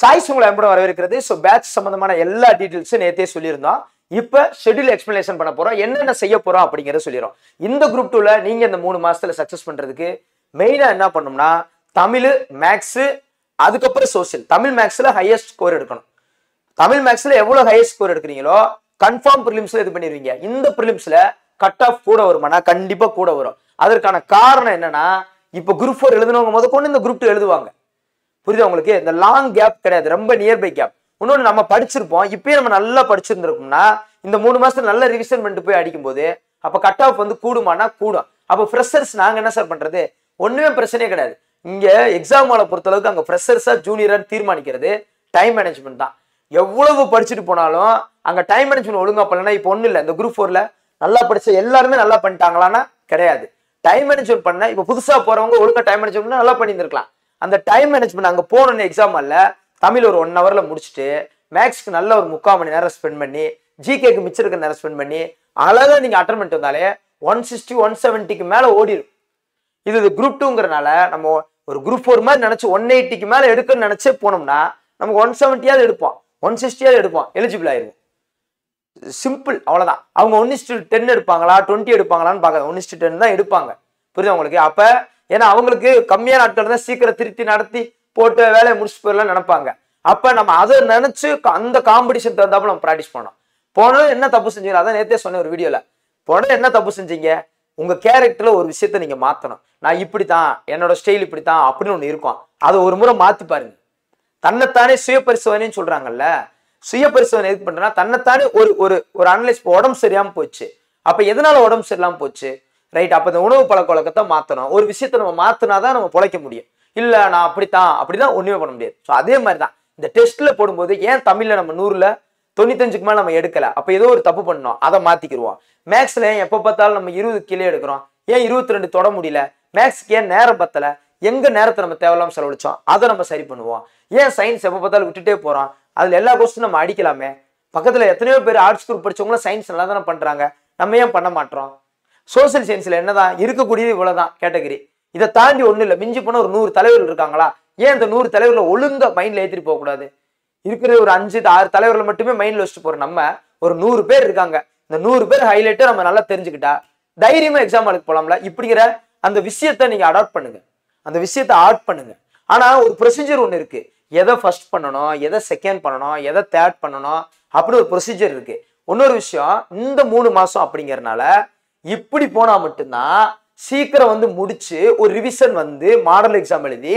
choice உங்களை எப்படி வரவேற்கிறது ஸோ பேட்ச் சம்பந்தமான எல்லா டீட்டெயில்ஸும் நேற்றே சொல்லியிருந்தோம் இப்போ ஷெடியூல் எக்ஸ்பிளேஷன் பண்ண போகிறோம் என்னென்ன செய்ய போகிறோம் அப்படிங்கிறத சொல்லிடுறோம் இந்த குரூப் டூவில் நீங்கள் இந்த மூணு மாதத்தில் சக்ஸஸ் பண்ணுறதுக்கு மெயினாக என்ன பண்ணணும்னா தமிழ் மேக்ஸு அதுக்கப்புறம் சோசியல் தமிழ் மேக்ஸில் ஹையஸ்ட் ஸ்கோர் எடுக்கணும் தமிழ் மேக்ஸில் எவ்வளோ ஹையஸ்ட் ஸ்கோர் எடுக்கிறீங்களோ கன்ஃபார்ம் ப்ரிலிம்ஸில் இது பண்ணிடுவீங்க இந்த ப்ரிலிம்ஸில் கட் ஆஃப் கூட வருமானா கண்டிப்பாக கூட வரும் அதற்கான காரணம் என்னென்னா இப்போ குரூப் ஃபோர் எழுதுனவங்க முத கொண்டு இந்த குரூப் டூ எழுதுவாங்க புரியுது உங்களுக்கு இந்த லாங் கேப் கிடையாது ரொம்ப நியர்பை கேப் இன்னொன்று நம்ம படிச்சிருப்போம் இப்பயே நம்ம நல்லா படிச்சிருந்திருக்கோம்னா இந்த மூணு மாசத்துல நல்ல ரிவிஷன் பண்ணிட்டு போய் அடிக்கும் போது அப்போ கட் ஆஃப் வந்து கூடுமானா கூடும் அப்போ ஃப்ரெஷர்ஸ் நாங்கள் என்ன சார் பண்ணுறது ஒன்றுமே பிரச்சனையே கிடையாது இங்கே எக்ஸாம் ஹாலை பொறுத்தளவுக்கு அங்கே ஃப்ரெஷர்ஸாக ஜூனியராக தீர்மானிக்கிறது டைம் மேனேஜ்மெண்ட் தான் எவ்வளவு படிச்சுட்டு போனாலும் அங்கே டைம் மேனேஜ்மெண்ட் ஒழுங்காக பண்ணலாம் இப்போ ஒன்றும் இல்லை இந்த குரூப் ஃபோரில் நல்லா படிச்ச எல்லாருமே நல்லா பண்ணிட்டாங்களான்னா கிடையாது டைம் மேனேஜ்மெண்ட் பண்ண இப்போ புதுசாக போகிறவங்க ஒழுங்காக டைம் மேனேஜ்மெண்ட் நல்லா பண்ணியிருந்திருக்கலாம் அந்த டைம் மேனேஜ்மெண்ட் அங்கே போனோன்னு எக்ஸாம் அல்ல தமிழ் ஒரு ஒன் ஹவரில் முடிச்சுட்டு மேக்ஸ்க்கு நல்ல ஒரு முக்கால் மணி நேரம் ஸ்பெண்ட் பண்ணி ஜிகேக்கு மிச்சம் இருக்க நேரம் ஸ்பெண்ட் பண்ணி அழகாக நீங்கள் அட்டன் வந்தாலே ஒன் சிக்ஸ்டி ஒன் செவன்ட்டிக்கு மேலே ஓடிடும் இது இது குரூப் டூங்கிறனால நம்ம ஒரு குரூப் ஃபோர் மாதிரி நினச்சி ஒன் எயிட்டிக்கு மேலே எடுக்கணும்னு நினச்சே போனோம்னா நமக்கு ஒன் செவன்ட்டியாவது எடுப்போம் ஒன் சிக்ஸ்டியாவது எடுப்போம் எலிஜிபிள் ஆயிருக்கும் சிம்பிள் அவ்வளோதான் அவங்க ஒன் இஸ்டு டென் எடுப்பாங்களா டுவெண்ட்டி எடுப்பாங்களான்னு பார்க்க ஒன் இஸ்டு டென் தான் எடுப்பாங்க புரியுது உங்களுக்கு அப்போ ஏன்னா அவங்களுக்கு கம்மியான நாட்கள் தான் சீக்கிரம் திருத்தி நடத்தி போட்டு வேலையை முடிச்சுட்டு போயிடலாம் நினைப்பாங்க அப்ப நம்ம அதை நினைச்சு அந்த காம்படிஷன் தகுந்தாப்புல நம்ம ப்ராக்டிஸ் பண்ணோம் போனது என்ன தப்பு செஞ்சீங்க அதான் நேரத்தே சொன்ன ஒரு வீடியோல போனது என்ன தப்பு செஞ்சீங்க உங்க கேரக்டர்ல ஒரு விஷயத்த நீங்க மாத்தணும் நான் இப்படித்தான் என்னோட ஸ்டைல் இப்படித்தான் அப்படின்னு ஒண்ணு இருக்கும் அதை ஒரு முறை மாத்தி பாருங்க தன்னைத்தானே சுய பரிசோதனைன்னு சொல்றாங்கல்ல சுய பரிசோதனை எதுக்கு பண்றேன்னா தன்னைத்தானே ஒரு ஒரு ஒரு அனலைஸ் உடம்பு சரியாம போச்சு அப்ப எதனால உடம்பு சரியில்லாம போச்சு ரைட் அப்போ இந்த உணவு பழக்க வழக்கத்தை மாற்றணும் ஒரு விஷயத்தை நம்ம மாற்றினா தான் நம்ம பிழைக்க முடியும் இல்லை நான் அப்படித்தான் அப்படிதான் ஒன்றுமே பண்ண முடியாது ஸோ அதே மாதிரி தான் இந்த டெஸ்ட்டில் போடும்போது ஏன் தமிழில் நம்ம நூறில் தொண்ணூத்தஞ்சுக்கு மேலே நம்ம எடுக்கலை அப்போ ஏதோ ஒரு தப்பு பண்ணோம் அதை மாற்றிக்கிடுவோம் மேக்ஸில் ஏன் எப்போ பார்த்தாலும் நம்ம இருபது கீழே எடுக்கிறோம் ஏன் இருபத்தி ரெண்டு தொட முடியல மேக்ஸுக்கு ஏன் நேரம் பத்தலை எங்கே நேரத்தை நம்ம தேவையில்லாம செலவழிச்சோம் அதை நம்ம சரி பண்ணுவோம் ஏன் சயின்ஸ் எப்போ பார்த்தாலும் விட்டுட்டே போகிறோம் அதில் எல்லா கொஸ்டின் நம்ம அடிக்கலாமே பக்கத்தில் எத்தனையோ பேர் ஆர்ட்ஸ் குரூப் படிச்சவங்களும் சயின்ஸ் நல்லா தானே பண்ணுறாங்க நம்ம ஏன் பண்ண மாட்டோம் சோசியல் சயின்ஸில் என்னதான் இருக்கக்கூடியது இவ்வளோதான் கேட்டகரி இதை தாண்டி ஒன்றும் இல்லை மிஞ்சி போனால் ஒரு நூறு தலைவர்கள் இருக்காங்களா ஏன் இந்த நூறு தலைவர்களை ஒழுங்க மைண்டில் ஏற்றிட்டு போகக்கூடாது இருக்கிற ஒரு அஞ்சு ஆறு தலைவர்கள் மட்டுமே மைண்டில் வச்சுட்டு போகிற நம்ம ஒரு நூறு பேர் இருக்காங்க இந்த நூறு பேர் ஹைலைட்டை நம்ம நல்லா தெரிஞ்சுக்கிட்டா தைரியமாக எக்ஸாம் எழுத போகலாம்ல இப்படிங்கிற அந்த விஷயத்த நீங்கள் அடாப்ட் பண்ணுங்க அந்த விஷயத்த ஆட் பண்ணுங்க ஆனால் ஒரு ப்ரொசீஜர் ஒன்று இருக்குது எதை ஃபர்ஸ்ட் பண்ணணும் எதை செகண்ட் பண்ணணும் எதை தேர்ட் பண்ணணும் அப்படின்னு ஒரு ப்ரொசீஜர் இருக்குது இன்னொரு விஷயம் இந்த மூணு மாதம் அப்படிங்கிறனால இப்படி போனால் மட்டும்தான் சீக்கிரம் வந்து முடிச்சு ஒரு ரிவிஷன் வந்து மாடல் எக்ஸாம் எழுதி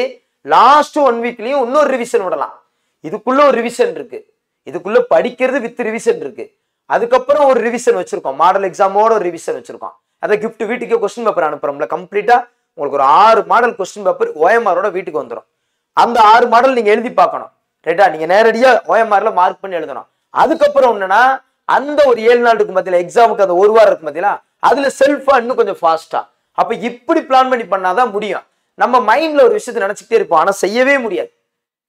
லாஸ்ட் ஒன் வீக்லயும் இன்னொரு ரிவிஷன் விடலாம் இதுக்குள்ள ஒரு ரிவிஷன் இருக்கு இதுக்குள்ள படிக்கிறது வித் ரிவிஷன் இருக்கு அதுக்கப்புறம் ஒரு ரிவிஷன் வச்சிருக்கோம் மாடல் எக்ஸாமோட ஒரு ரிவிஷன் வச்சிருக்கோம் அதை கிஃப்ட் வீட்டுக்கே கொஸ்டின் பேப்பர் அனுப்புறோம்ல கம்ப்ளீட்டா உங்களுக்கு ஒரு ஆறு மாடல் கொஸ்டின் பேப்பர் ஓஎம்ஆரோட வீட்டுக்கு வந்துடும் அந்த ஆறு மாடல் நீங்க எழுதி பார்க்கணும் ரைட்டா நீங்க நேரடியா ஓஎம்ஆர்ல மார்க் பண்ணி எழுதணும் அதுக்கப்புறம் என்னன்னா அந்த ஒரு ஏழு நாளுக்கு மத்தியில எக்ஸாமுக்கு அந்த ஒரு வாரம் இருக்கு மத்தியில அதில் செல்ஃபாக இன்னும் கொஞ்சம் ஃபாஸ்ட்டாக அப்போ இப்படி பிளான் பண்ணி பண்ணாதான் முடியும் நம்ம மைண்டில் ஒரு விஷயத்தை நினச்சிக்கிட்டே இருப்போம் ஆனால் செய்யவே முடியாது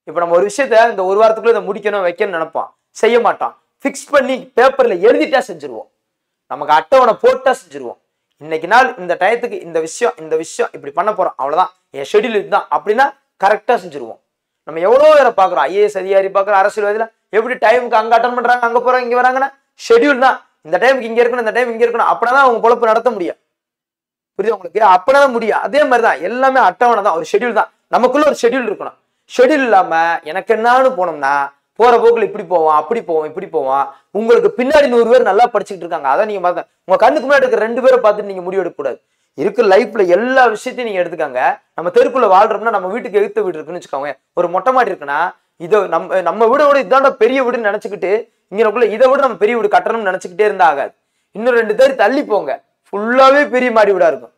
இப்போ நம்ம ஒரு விஷயத்த இந்த ஒரு வாரத்துக்குள்ளே இதை முடிக்கணும் வைக்கணும்னு நினைப்போம் செய்ய மாட்டான் ஃபிக்ஸ் பண்ணி பேப்பரில் எழுதிட்டா செஞ்சுருவோம் நமக்கு அட்டவணை போட்டா செஞ்சுருவோம் இன்னைக்கு நாள் இந்த டயத்துக்கு இந்த விஷயம் இந்த விஷயம் இப்படி பண்ண போகிறோம் அவ்வளோதான் என் ஷெடியூல் இதுதான் அப்படின்னா கரெக்டாக செஞ்சுருவோம் நம்ம எவ்வளோ வேற பார்க்குறோம் ஐஏஎஸ் அதிகாரி பார்க்குறோம் அரசியல்வாதியில் எப்படி டைமுக்கு அங்கே அட்டன் பண்ணுறாங்க அங்கே போகிறாங்க இங்கே வராங்கன்னா ஷெடியூல் தான் இந்த டைமுக்கு இங்க இருக்கணும் இந்த டைம் இங்க இருக்கணும் அப்படின்னா அவங்க பொழப்பு நடத்த முடியும் புரியுது உங்களுக்கு அப்படின்னா முடியும் அதே மாதிரி தான் எல்லாமே அட்டவணை தான் ஒரு ஷெடியூல் தான் நமக்குள்ள ஒரு ஷெடியூல் இருக்கணும் ஷெடியூல் இல்லாம எனக்கு என்னான்னு போனோம்னா போற போக்குல இப்படி போவோம் அப்படி போவோம் இப்படி போவோம் உங்களுக்கு பின்னாடி நூறு பேர் நல்லா படிச்சுட்டு இருக்காங்க அதான் நீங்க பார்த்தா உங்க கண்ணுக்கு முன்னாடி இருக்கிற ரெண்டு பேரை பார்த்துட்டு நீங்க முடிவு எடுக்கக்கூடாது இருக்கு லைஃப்ல எல்லா விஷயத்தையும் நீங்க எடுத்துக்காங்க நம்ம தெருக்குள்ள வாழ்றோம்னா நம்ம வீட்டுக்கு எழுத்த வீடு இருக்குன்னு வச்சுக்கோங்க ஒரு மொட்டை மாடி இருக்குன்னா இதை நம்ம நம்ம வீடோட இதாண்ட பெரிய வீடுன்னு நினைச்சுக்கிட்டு இங்கனக்குள்ள இதை விட நம்ம பெரிய வீடு கட்டணும்னு நினைச்சுக்கிட்டே இருந்தாங்க இன்னும் ரெண்டு பேர் தள்ளி போங்க ஃபுல்லாவே பெரிய மாடி வீடா இருக்கும்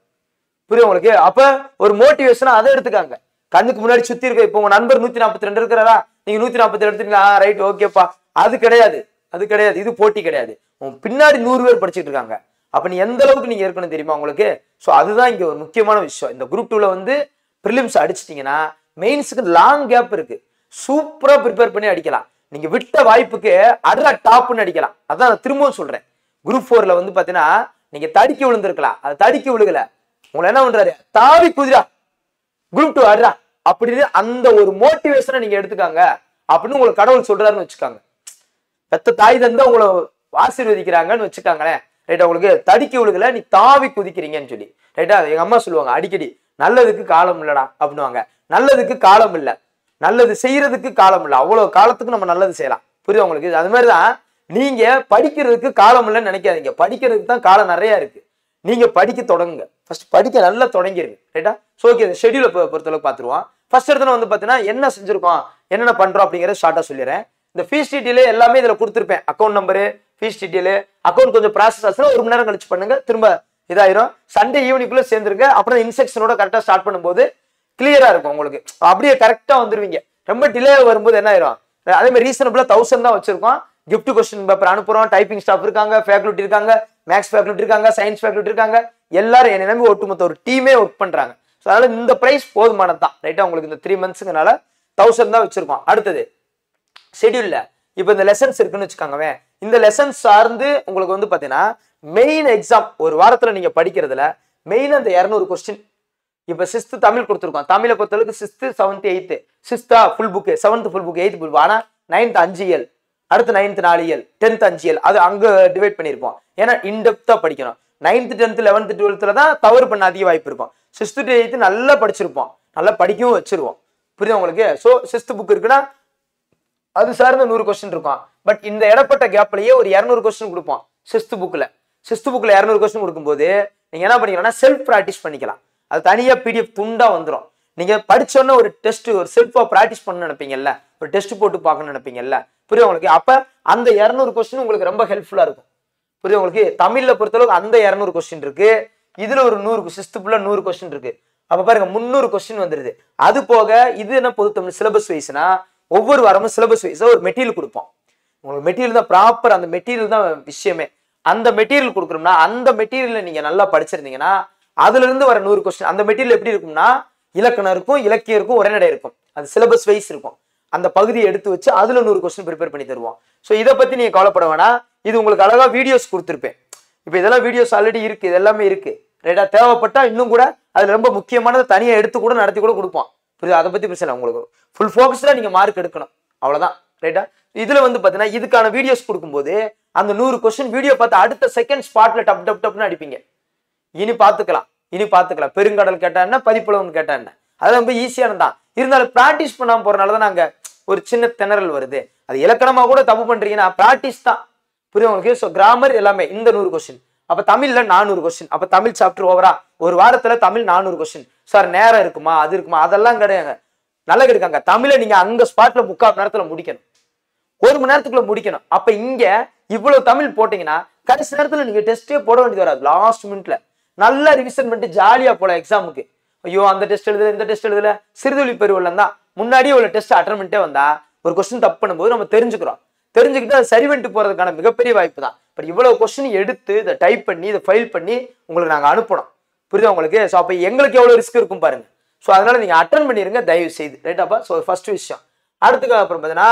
புரியும் உங்களுக்கு அப்ப ஒரு மோட்டிவேஷனா அதை எடுத்துக்காங்க கண்ணுக்கு முன்னாடி சுத்தி இருக்க இப்போ உங்க நண்பர் நூத்தி நாற்பத்தி ரெண்டு இருக்கிறாரா நீங்க நூத்தி நாற்பத்தி ரெண்டு எடுத்துட்டீங்களா ரைட் ஓகேப்பா அது கிடையாது அது கிடையாது இது போட்டி கிடையாது உன் பின்னாடி நூறு பேர் படிச்சுட்டு இருக்காங்க அப்ப நீ எந்த அளவுக்கு நீங்க இருக்கணும் தெரியுமா உங்களுக்கு ஸோ அதுதான் இங்க ஒரு முக்கியமான விஷயம் இந்த குரூப் டூல வந்து ப்ரிலிம்ஸ் அடிச்சிட்டிங்கன்னா மெயின்ஸுக்கு லாங் கேப் இருக்கு சூப்பரா ப்ரிப்பேர் பண்ணி அடிக்கலாம் நீங்க விட்ட வாய்ப்புக்கு அடுத்த டாப்னு அடிக்கலாம் அதான் நான் திரும்பவும் சொல்றேன் குரூப் போர்ல வந்து பாத்தீங்கன்னா நீங்க தடுக்கி விழுந்திருக்கலாம் அது தடுக்கி விழுகல உங்களை என்ன பண்றாரு தாவி குதிரா குரூப் டூ அடுறா அப்படின்னு அந்த ஒரு மோட்டிவேஷனை நீங்க எடுத்துக்காங்க அப்படின்னு உங்களுக்கு கடவுள் சொல்றாருன்னு வச்சுக்காங்க பெத்த தாய் தந்தா உங்களை ஆசீர்வதிக்கிறாங்கன்னு வச்சுக்காங்களேன் ரைட்டா உங்களுக்கு தடுக்கி விழுகல நீ தாவி குதிக்கிறீங்கன்னு சொல்லி ரைட்டா எங்க அம்மா சொல்லுவாங்க அடிக்கடி நல்லதுக்கு காலம் இல்லடா அப்படின்னு நல்லதுக்கு காலம் இல்லை நல்லது செய்யறதுக்கு காலம் இல்லை அவ்வளோ காலத்துக்கு நம்ம நல்லது செய்யலாம் புரியுது உங்களுக்கு அது மாதிரி தான் நீங்க படிக்கிறதுக்கு காலம் இல்லைன்னு நினைக்காதீங்க படிக்கிறதுக்கு தான் காலம் நிறைய இருக்கு நீங்க படிக்க தொடங்குங்க ஃபர்ஸ்ட் படிக்க நல்லா தொடங்கிருங்க ரைட்டா ஸோ ஓகே ஷெடியூலை பொறுத்தளவுக்கு பார்த்துருவோம் ஃபர்ஸ்ட் இடத்துல வந்து பார்த்தீங்கன்னா என்ன செஞ்சிருக்கோம் என்னென்ன பண்றோம் அப்படிங்கிறத ஷார்ட்டாக சொல்லிடுறேன் இந்த ஃபீஸ் டீட்டெயிலே எல்லாமே இதில் கொடுத்துருப்பேன் account number fee detail account கொஞ்சம் ப்ராசஸ் ஆச்சுன்னா ஒரு மணி நேரம் கழிச்சு பண்ணுங்க திரும்ப இதாயிரும் சண்டே ஈவினிங்குள்ளே சேர்ந்துருங்க அப்புறம் இன்செக்ஷனோட கரெக்டாக ஸ்டார்ட் பண்ணும்போது கிளியரா இருக்கும் உங்களுக்கு அப்படியே கரெக்டா வந்துருவீங்க ரொம்ப டிலே வரும்போது என்ன ஆயிரும் அதே மாதிரி ரீசனபிளா தௌசண்ட் தான் வச்சிருக்கோம் கிஃப்ட் கொஸ்டின் பேப்பர் அனுப்புறோம் டைப்பிங் ஸ்டாஃப் இருக்காங்க ஃபேக்கல்ட்டி இருக்காங்க மேக்ஸ் ஃபேக்கல்ட்டி இருக்காங்க சயின்ஸ் ஃபேக்கல்ட்டி இருக்காங்க எல்லாரும் என்ன நம்பி ஒட்டுமொத்த ஒரு டீமே ஒர்க் பண்றாங்க ஸோ அதனால இந்த ப்ரைஸ் போதுமானது தான் ரைட்டா உங்களுக்கு இந்த த்ரீ மந்த்ஸுங்கனால தௌசண்ட் தான் வச்சிருக்கோம் அடுத்தது ஷெடியூல்ல இப்போ இந்த லெசன்ஸ் இருக்குன்னு வச்சுக்காங்கவே இந்த லெசன்ஸ் சார்ந்து உங்களுக்கு வந்து பார்த்தீங்கன்னா மெயின் எக்ஸாம் ஒரு வாரத்தில் நீங்கள் படிக்கிறதுல மெயின் அந்த இரநூறு கொஸ்டின் இப்போ சிஸ்து தமிழ் கொடுத்துருக்கோம் தமிழை பொறுத்தளவுக்கு சிஸ்து செவன்த் எயித்து சிஸ்தா full book seventh full book eighth full book ஆனா நைன்த் அஞ்சு இயல் அடுத்து நைன்த் நாலு இயல் டென்த் அஞ்சு இயல் அது அங்கே டிவைட் பண்ணியிருப்போம் ஏன்னா இன்டெப்தா படிக்கணும் நைன்த்து டென்த்து லெவன்த்து டுவெல்த்தில் தான் தவறு பண்ண அதிக வாய்ப்பு இருக்கும் சிஸ்து டு எயித்து நல்லா படிச்சிருப்போம் நல்லா படிக்கவும் வச்சிருவோம் புரியுது உங்களுக்கு ஸோ சிஸ்து புக் இருக்குன்னா அது சார்ந்த நூறு கொஸ்டின் இருக்கும் பட் இந்த இடப்பட்ட கேப்லயே ஒரு இரநூறு கொஸ்டின் கொடுப்போம் சிஸ்து புக்கில் சிஸ்து புக்கில் இரநூறு கொஸ்டின் கொடுக்கும்போது நீங்கள் என்ன பண்ணிக்கலாம்னா செல்ஃப் ப்ராக்டிஸ் பண்ணிக்கலாம் அது தனியாக பிடிஎஃப் துண்டாக வந்துடும் நீங்கள் படித்தோன்னே ஒரு டெஸ்ட் ஒரு செல்ஃபாக ப்ராக்டிஸ் பண்ண நினைப்பீங்கல்ல ஒரு டெஸ்ட் போட்டு பார்க்க நினைப்பீங்கல்ல புரியும் உங்களுக்கு அப்போ அந்த இரநூறு கொஸ்டின் உங்களுக்கு ரொம்ப ஹெல்ப்ஃபுல்லாக இருக்கும் புரியும் உங்களுக்கு தமிழில் பொறுத்தளவுக்கு அந்த இரநூறு கொஸ்டின் இருக்குது இதில் ஒரு நூறு சிஸ்து ஃபுல்லாக நூறு கொஸ்டின் இருக்குது அப்போ பாருங்க முந்நூறு கொஸ்டின் வந்துடுது அது போக இது என்ன பொது தமிழ் சிலபஸ் வைஸ்னா ஒவ்வொரு வாரமும் சிலபஸ் வைஸாக ஒரு மெட்டீரியல் கொடுப்போம் உங்களுக்கு மெட்டீரியல் தான் ப்ராப்பர் அந்த மெட்டீரியல் தான் விஷயமே அந்த மெட்டீரியல் கொடுக்குறோம்னா அந்த மெட்டீரியலில் நீங்கள் நல்லா படிச்சிருந்தீங்கன்னா அதுல இருந்து வர நூறு கொஸ்டின் அந்த மெட்டீரியல் எப்படி இருக்கும்னா இலக்கணம் இருக்கும் இலக்கியம் இருக்கும் உரைநடை இருக்கும் அது சிலபஸ் வைஸ் இருக்கும் அந்த பகுதியை எடுத்து வச்சு அதுல நூறு கொஸ்டின் ப்ரிப்பேர் பண்ணி தருவோம் ஸோ இதை பத்தி நீங்க கவலைப்பட வேணா இது உங்களுக்கு அழகா வீடியோஸ் கொடுத்துருப்பேன் இப்போ இதெல்லாம் வீடியோஸ் ஆல்ரெடி இருக்கு இது எல்லாமே இருக்கு ரைட்டா தேவைப்பட்டா இன்னும் கூட அதுல ரொம்ப முக்கியமானதை தனியா எடுத்து கூட நடத்தி கூட கொடுப்போம் புரியுது அதை பத்தி பிரச்சனை உங்களுக்கு ஃபுல் ஃபோக்கஸ்டா நீங்க மார்க் எடுக்கணும் அவ்வளவுதான் ரைட்டா இதுல வந்து பாத்தீங்கன்னா இதுக்கான வீடியோஸ் கொடுக்கும்போது அந்த நூறு கொஸ்டின் வீடியோ பார்த்து அடுத்த செகண்ட் ஸ்பாட்ல டப் டப் டப்னு அடிப்பீங்க இனி பாத்துக்கலாம் இனி பார்த்துக்கலாம் பெருங்கடல் கேட்டா என்ன பதிப்புலவன் கேட்டா என்ன அதெல்லாம் ரொம்ப ஈஸியானது தான் இருந்தாலும் ப்ராக்டிஸ் பண்ணாமல் போறதுனாலதான் தான் ஒரு சின்ன திணறல் வருது அது இலக்கணமாக கூட தப்பு பண்ணுறீங்கன்னா ப்ராக்டிஸ் தான் புரியும் உங்களுக்கு ஸோ கிராமர் எல்லாமே இந்த நூறு கொஸ்டின் அப்போ தமிழில் நானூறு கொஸ்டின் அப்போ தமிழ் சாப்டர் ஓவரா ஒரு வாரத்தில் தமிழ் நானூறு கொஸ்டின் சார் நேரம் இருக்குமா அது இருக்குமா அதெல்லாம் கிடையாது நல்லா கிடைக்காங்க தமிழை நீங்கள் அந்த ஸ்பாட்டில் முக்கால் நேரத்துல நேரத்தில் முடிக்கணும் ஒரு மணி நேரத்துக்குள்ள முடிக்கணும் அப்போ இங்கே இவ்வளோ தமிழ் போட்டிங்கன்னா கடைசி நேரத்தில் நீங்கள் டெஸ்ட்டே போட வேண்டியது வராது லாஸ்ட் மினிட்ல நல்லா ரிவிஷன் பண்ணிட்டு ஜாலியாக போல எக்ஸாமுக்கு ஐயோ அந்த டெஸ்ட் எழுதல இந்த டெஸ்ட் எழுதல சிறுதொழி பெருவெல்லாம் தான் முன்னாடியே உள்ள டெஸ்ட் அட்டன் பண்ணிட்டே வந்தா ஒரு கொஸ்டின் தப்பு பண்ணும்போது நம்ம தெரிஞ்சுக்கிறோம் தெரிஞ்சுக்கிட்டு அதை சரி பண்ணிட்டு போகிறதுக்கான மிகப்பெரிய வாய்ப்பு தான் பட் இவ்வளோ கொஸ்டின் எடுத்து இதை டைப் பண்ணி இதை ஃபைல் பண்ணி உங்களுக்கு நாங்கள் அனுப்பணும் புரியுதா உங்களுக்கு ஸோ அப்போ எங்களுக்கு எவ்வளோ ரிஸ்க் இருக்கும் பாருங்க ஸோ அதனால நீங்கள் அட்டன் பண்ணிருங்க தயவு செய்து ரைட்டாப்பா ஸோ ஃபர்ஸ்ட் விஷயம் அடுத்துக்கு அப்புறம் பார்த்தீங்கன்னா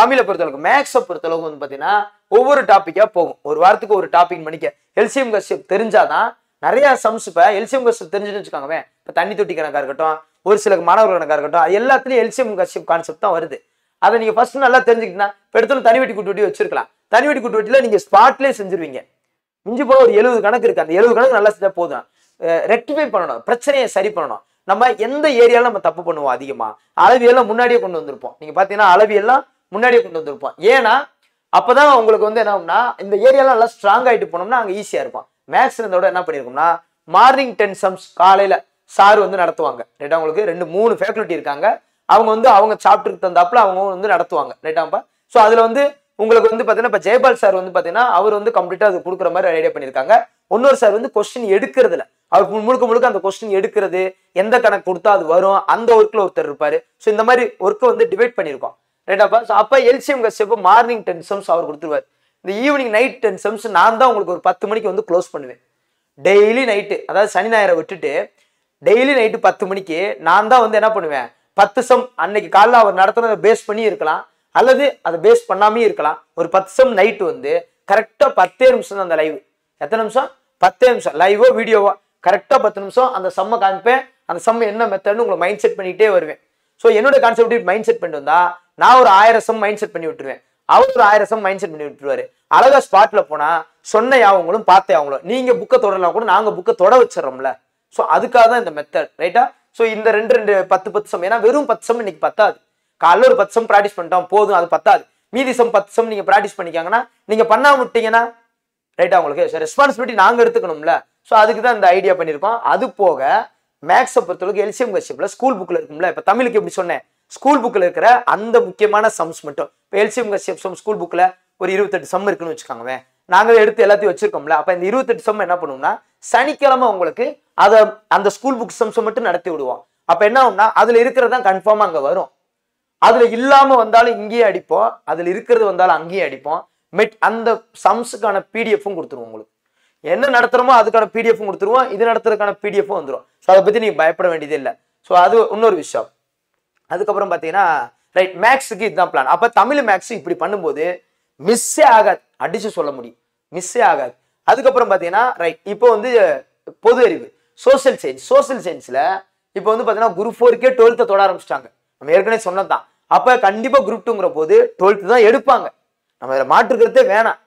தமிழை பொறுத்தளவுக்கு மேக்ஸை பொறுத்தளவுக்கு வந்து பார்த்தீங்கன்னா ஒவ்வொரு டாப்பிக்காக போகும் ஒரு வாரத்துக்கு ஒரு டாபிக் மணிக்க எல்சிஎம் கஷ்யப் தெரிஞ்சாதான் நிறைய சம்ஸ் இப்போ எல்சிஎம் கான்செப்ட் தெரிஞ்சுன்னு வச்சுக்கோங்க இப்போ தண்ணி தொட்டி கணக்காக இருக்கட்டும் ஒரு சில மாணவர்கள் கணக்கா இருக்கட்டும் அது எல்லாத்துலேயும் எல்சிஎம் கான்செப்ட் கான்செப்ட் தான் வருது அதை நீங்கள் ஃபர்ஸ்ட் நல்லா தெரிஞ்சுக்கிட்டீங்கன்னா இப்போ தனி வெட்டி கூட்டு வெட்டி வச்சிருக்கலாம் தனி வெட்டி கூட்டு வெட்டியில் நீங்கள் ஸ்பாட்லேயே செஞ்சிருவீங்க மிஞ்சி போல ஒரு எழுபது கணக்கு இருக்குது அந்த எழுபது கணக்கு நல்லா செஞ்சா போதும் ரெக்டிஃபை பண்ணணும் பிரச்சனையை சரி பண்ணணும் நம்ம எந்த ஏரியால நம்ம தப்பு பண்ணுவோம் அதிகமாக அளவியெல்லாம் முன்னாடியே கொண்டு வந்திருப்போம் நீங்கள் பார்த்தீங்கன்னா அளவியெல்லாம் முன்னாடியே கொண்டு வந்திருப்போம் ஏன்னா அப்போ தான் உங்களுக்கு வந்து என்ன இந்த ஏரியாலாம் நல்லா ஸ்ட்ராங் ஆயிட்டு போனோம்னா அங்கே ஈஸியாக இருப்பான் மேக்ஸ் இருந்தோட என்ன பண்ணியிருக்கோம்னா மார்னிங் டென் சம்ஸ் காலையில் சார் வந்து நடத்துவாங்க ரைட்டா அவங்களுக்கு ரெண்டு மூணு ஃபேக்கல்ட்டி இருக்காங்க அவங்க வந்து அவங்க சாப்பிட்டு தந்தாப்புல அவங்க வந்து நடத்துவாங்க ரைட்டாப்பா ஸோ அதில் வந்து உங்களுக்கு வந்து பார்த்தீங்கன்னா இப்போ ஜெயபால் சார் வந்து பார்த்தீங்கன்னா அவர் வந்து கம்ப்ளீட்டாக அது கொடுக்குற மாதிரி ஐடியா பண்ணியிருக்காங்க இன்னொரு சார் வந்து கொஸ்டின் எடுக்கிறதுல அவர் முழுக்க முழுக்க அந்த கொஸ்டின் எடுக்கிறது எந்த கணக்கு கொடுத்தா அது வரும் அந்த ஒர்க்கில் ஒருத்தர் இருப்பார் ஸோ இந்த மாதிரி ஒர்க்கை வந்து டிவைட் பண்ணியிருக்கோம் ரைட்டாப்பா ஸோ அப்போ எல்சிஎம் கஷ்டப்போ மார்னிங் டென் சம்ஸ் அவர் கொடுத்துருவார் இந்த ஈவினிங் நைட் டென் செம்ஸ் நான் தான் உங்களுக்கு ஒரு பத்து மணிக்கு வந்து க்ளோஸ் பண்ணுவேன் டெய்லி நைட்டு அதாவது சனி ஞாயிறை விட்டுட்டு டெய்லி நைட்டு பத்து மணிக்கு நான் தான் வந்து என்ன பண்ணுவேன் பத்து சம் அன்னைக்கு காலைல அவர் நடத்துனதை பேஸ் பண்ணி இருக்கலாம் அல்லது அதை பேஸ் பண்ணாமே இருக்கலாம் ஒரு பத்து சம் நைட்டு வந்து கரெக்டாக பத்தே நிமிஷம் தான் அந்த லைவ் எத்தனை நிமிஷம் பத்தே நிமிஷம் லைவோ வீடியோவோ கரெக்டாக பத்து நிமிஷம் அந்த சம்மை காமிப்பேன் அந்த சம்மை என்ன மெத்தட்னு உங்களை மைண்ட் செட் பண்ணிகிட்டே வருவேன் ஸோ என்னோட கான்செப்ட் மைண்ட் செட் பண்ணிட்டு வந்தால் நான் ஒரு ஆயிரம் சம் மைண்ட் செட் பண்ணி விட்டுருவேன் அவர் ஒரு ஆயிரம் சம் மைண்ட் செட் பண்ணி விட்டுருவாரு அழகா ஸ்பாட்ல போனா சொன்ன யாவங்களும் பார்த்தே அவங்களும் நீங்க புக்கை தொடரலாம் கூட நாங்க புக்கை தொட வச்சிடறோம்ல ஸோ அதுக்காக தான் இந்த மெத்தட் ரைட்டா ஸோ இந்த ரெண்டு ரெண்டு பத்து பத்து சம் ஏன்னா வெறும் பத்து சம் இன்னைக்கு பத்தாது காலைல ஒரு பத்து சம் ப்ராக்டிஸ் பண்ணிட்டோம் போதும் அது பத்தாது மீதி சம் பத்து சம் நீங்க ப்ராக்டிஸ் பண்ணிக்காங்கன்னா நீங்க பண்ணாம விட்டீங்கன்னா ரைட்டா உங்களுக்கு ரெஸ்பான்சிபிலிட்டி நாங்க எடுத்துக்கணும்ல ஸோ அதுக்கு தான் இந்த ஐடியா பண்ணியிருக்கோம் அது போக மேக்ஸை பொறுத்தளவுக்கு எல்சிஎம் கஷ்டப்பில் ஸ்கூல் புக்கில் இருக்கும்ல இப்போ தமிழுக்கு எப்படி சொன்னேன் ஸ்கூல் புக்கில் இருக்கிற அந்த முக்கியமான சம்ஸ் மட்டும் இப்போ எல்சிஎம் கஷ்யப் சம் ஸ்கூல் புக்கில் ஒரு இருபத்தெட்டு சம் இருக்குன்னு வச்சுக்காங்க நாங்கள் எடுத்து எல்லாத்தையும் வச்சிருக்கோம்ல அப்போ இந்த இருபத்தெட்டு சம் என்ன பண்ணுவோம்னா சனிக்கிழமை உங்களுக்கு அதை அந்த ஸ்கூல் புக் சம்ஸை மட்டும் நடத்தி விடுவோம் அப்போ என்ன ஆகும்னா அதில் இருக்கிறது தான் கன்ஃபார்மாக அங்கே வரும் அதில் இல்லாமல் வந்தாலும் இங்கேயே அடிப்போம் அதில் இருக்கிறது வந்தாலும் அங்கேயே அடிப்போம் மெட் அந்த சம்ஸுக்கான பிடிஎஃப்பும் கொடுத்துருவோம் உங்களுக்கு என்ன நடத்துறமோ அதுக்கான பிடிஎஃப்பும் கொடுத்துருவோம் இது நடத்துறதுக்கான பிடிஎஃப்பும் வந்துடும் ஸோ அதை பற்றி நீங்கள் பயப்பட வேண்டியதே இல்லை ஸோ அது இன்னொரு விஷயம் அதுக்கப்புறம் பார்த்தீங்கன்னா ரைட் மேக்ஸுக்கு இதுதான் பிளான் அப்போ தமிழ் மேக்ஸ் இப்படி பண்ணும்போது மிஸ்ஸே ஆகாது அடித்து சொல்ல முடியும் மிஸ்ஸே ஆகாது அதுக்கப்புறம் பார்த்தீங்கன்னா ரைட் இப்போ வந்து பொது அறிவு சோசியல் சயின்ஸ் சோசியல் சயின்ஸில் இப்போ வந்து பார்த்தீங்கன்னா குரூப் ஃபோருக்கே டுவெல்த்தை தொட ஆரம்பிச்சிட்டாங்க நம்ம ஏற்கனவே சொன்னதான் அப்போ கண்டிப்பாக குரூப் டூங்கிற போது டுவெல்த்து தான் எடுப்பாங்க நம்ம இதில் மாற்றுக்கிறதே வேணாம்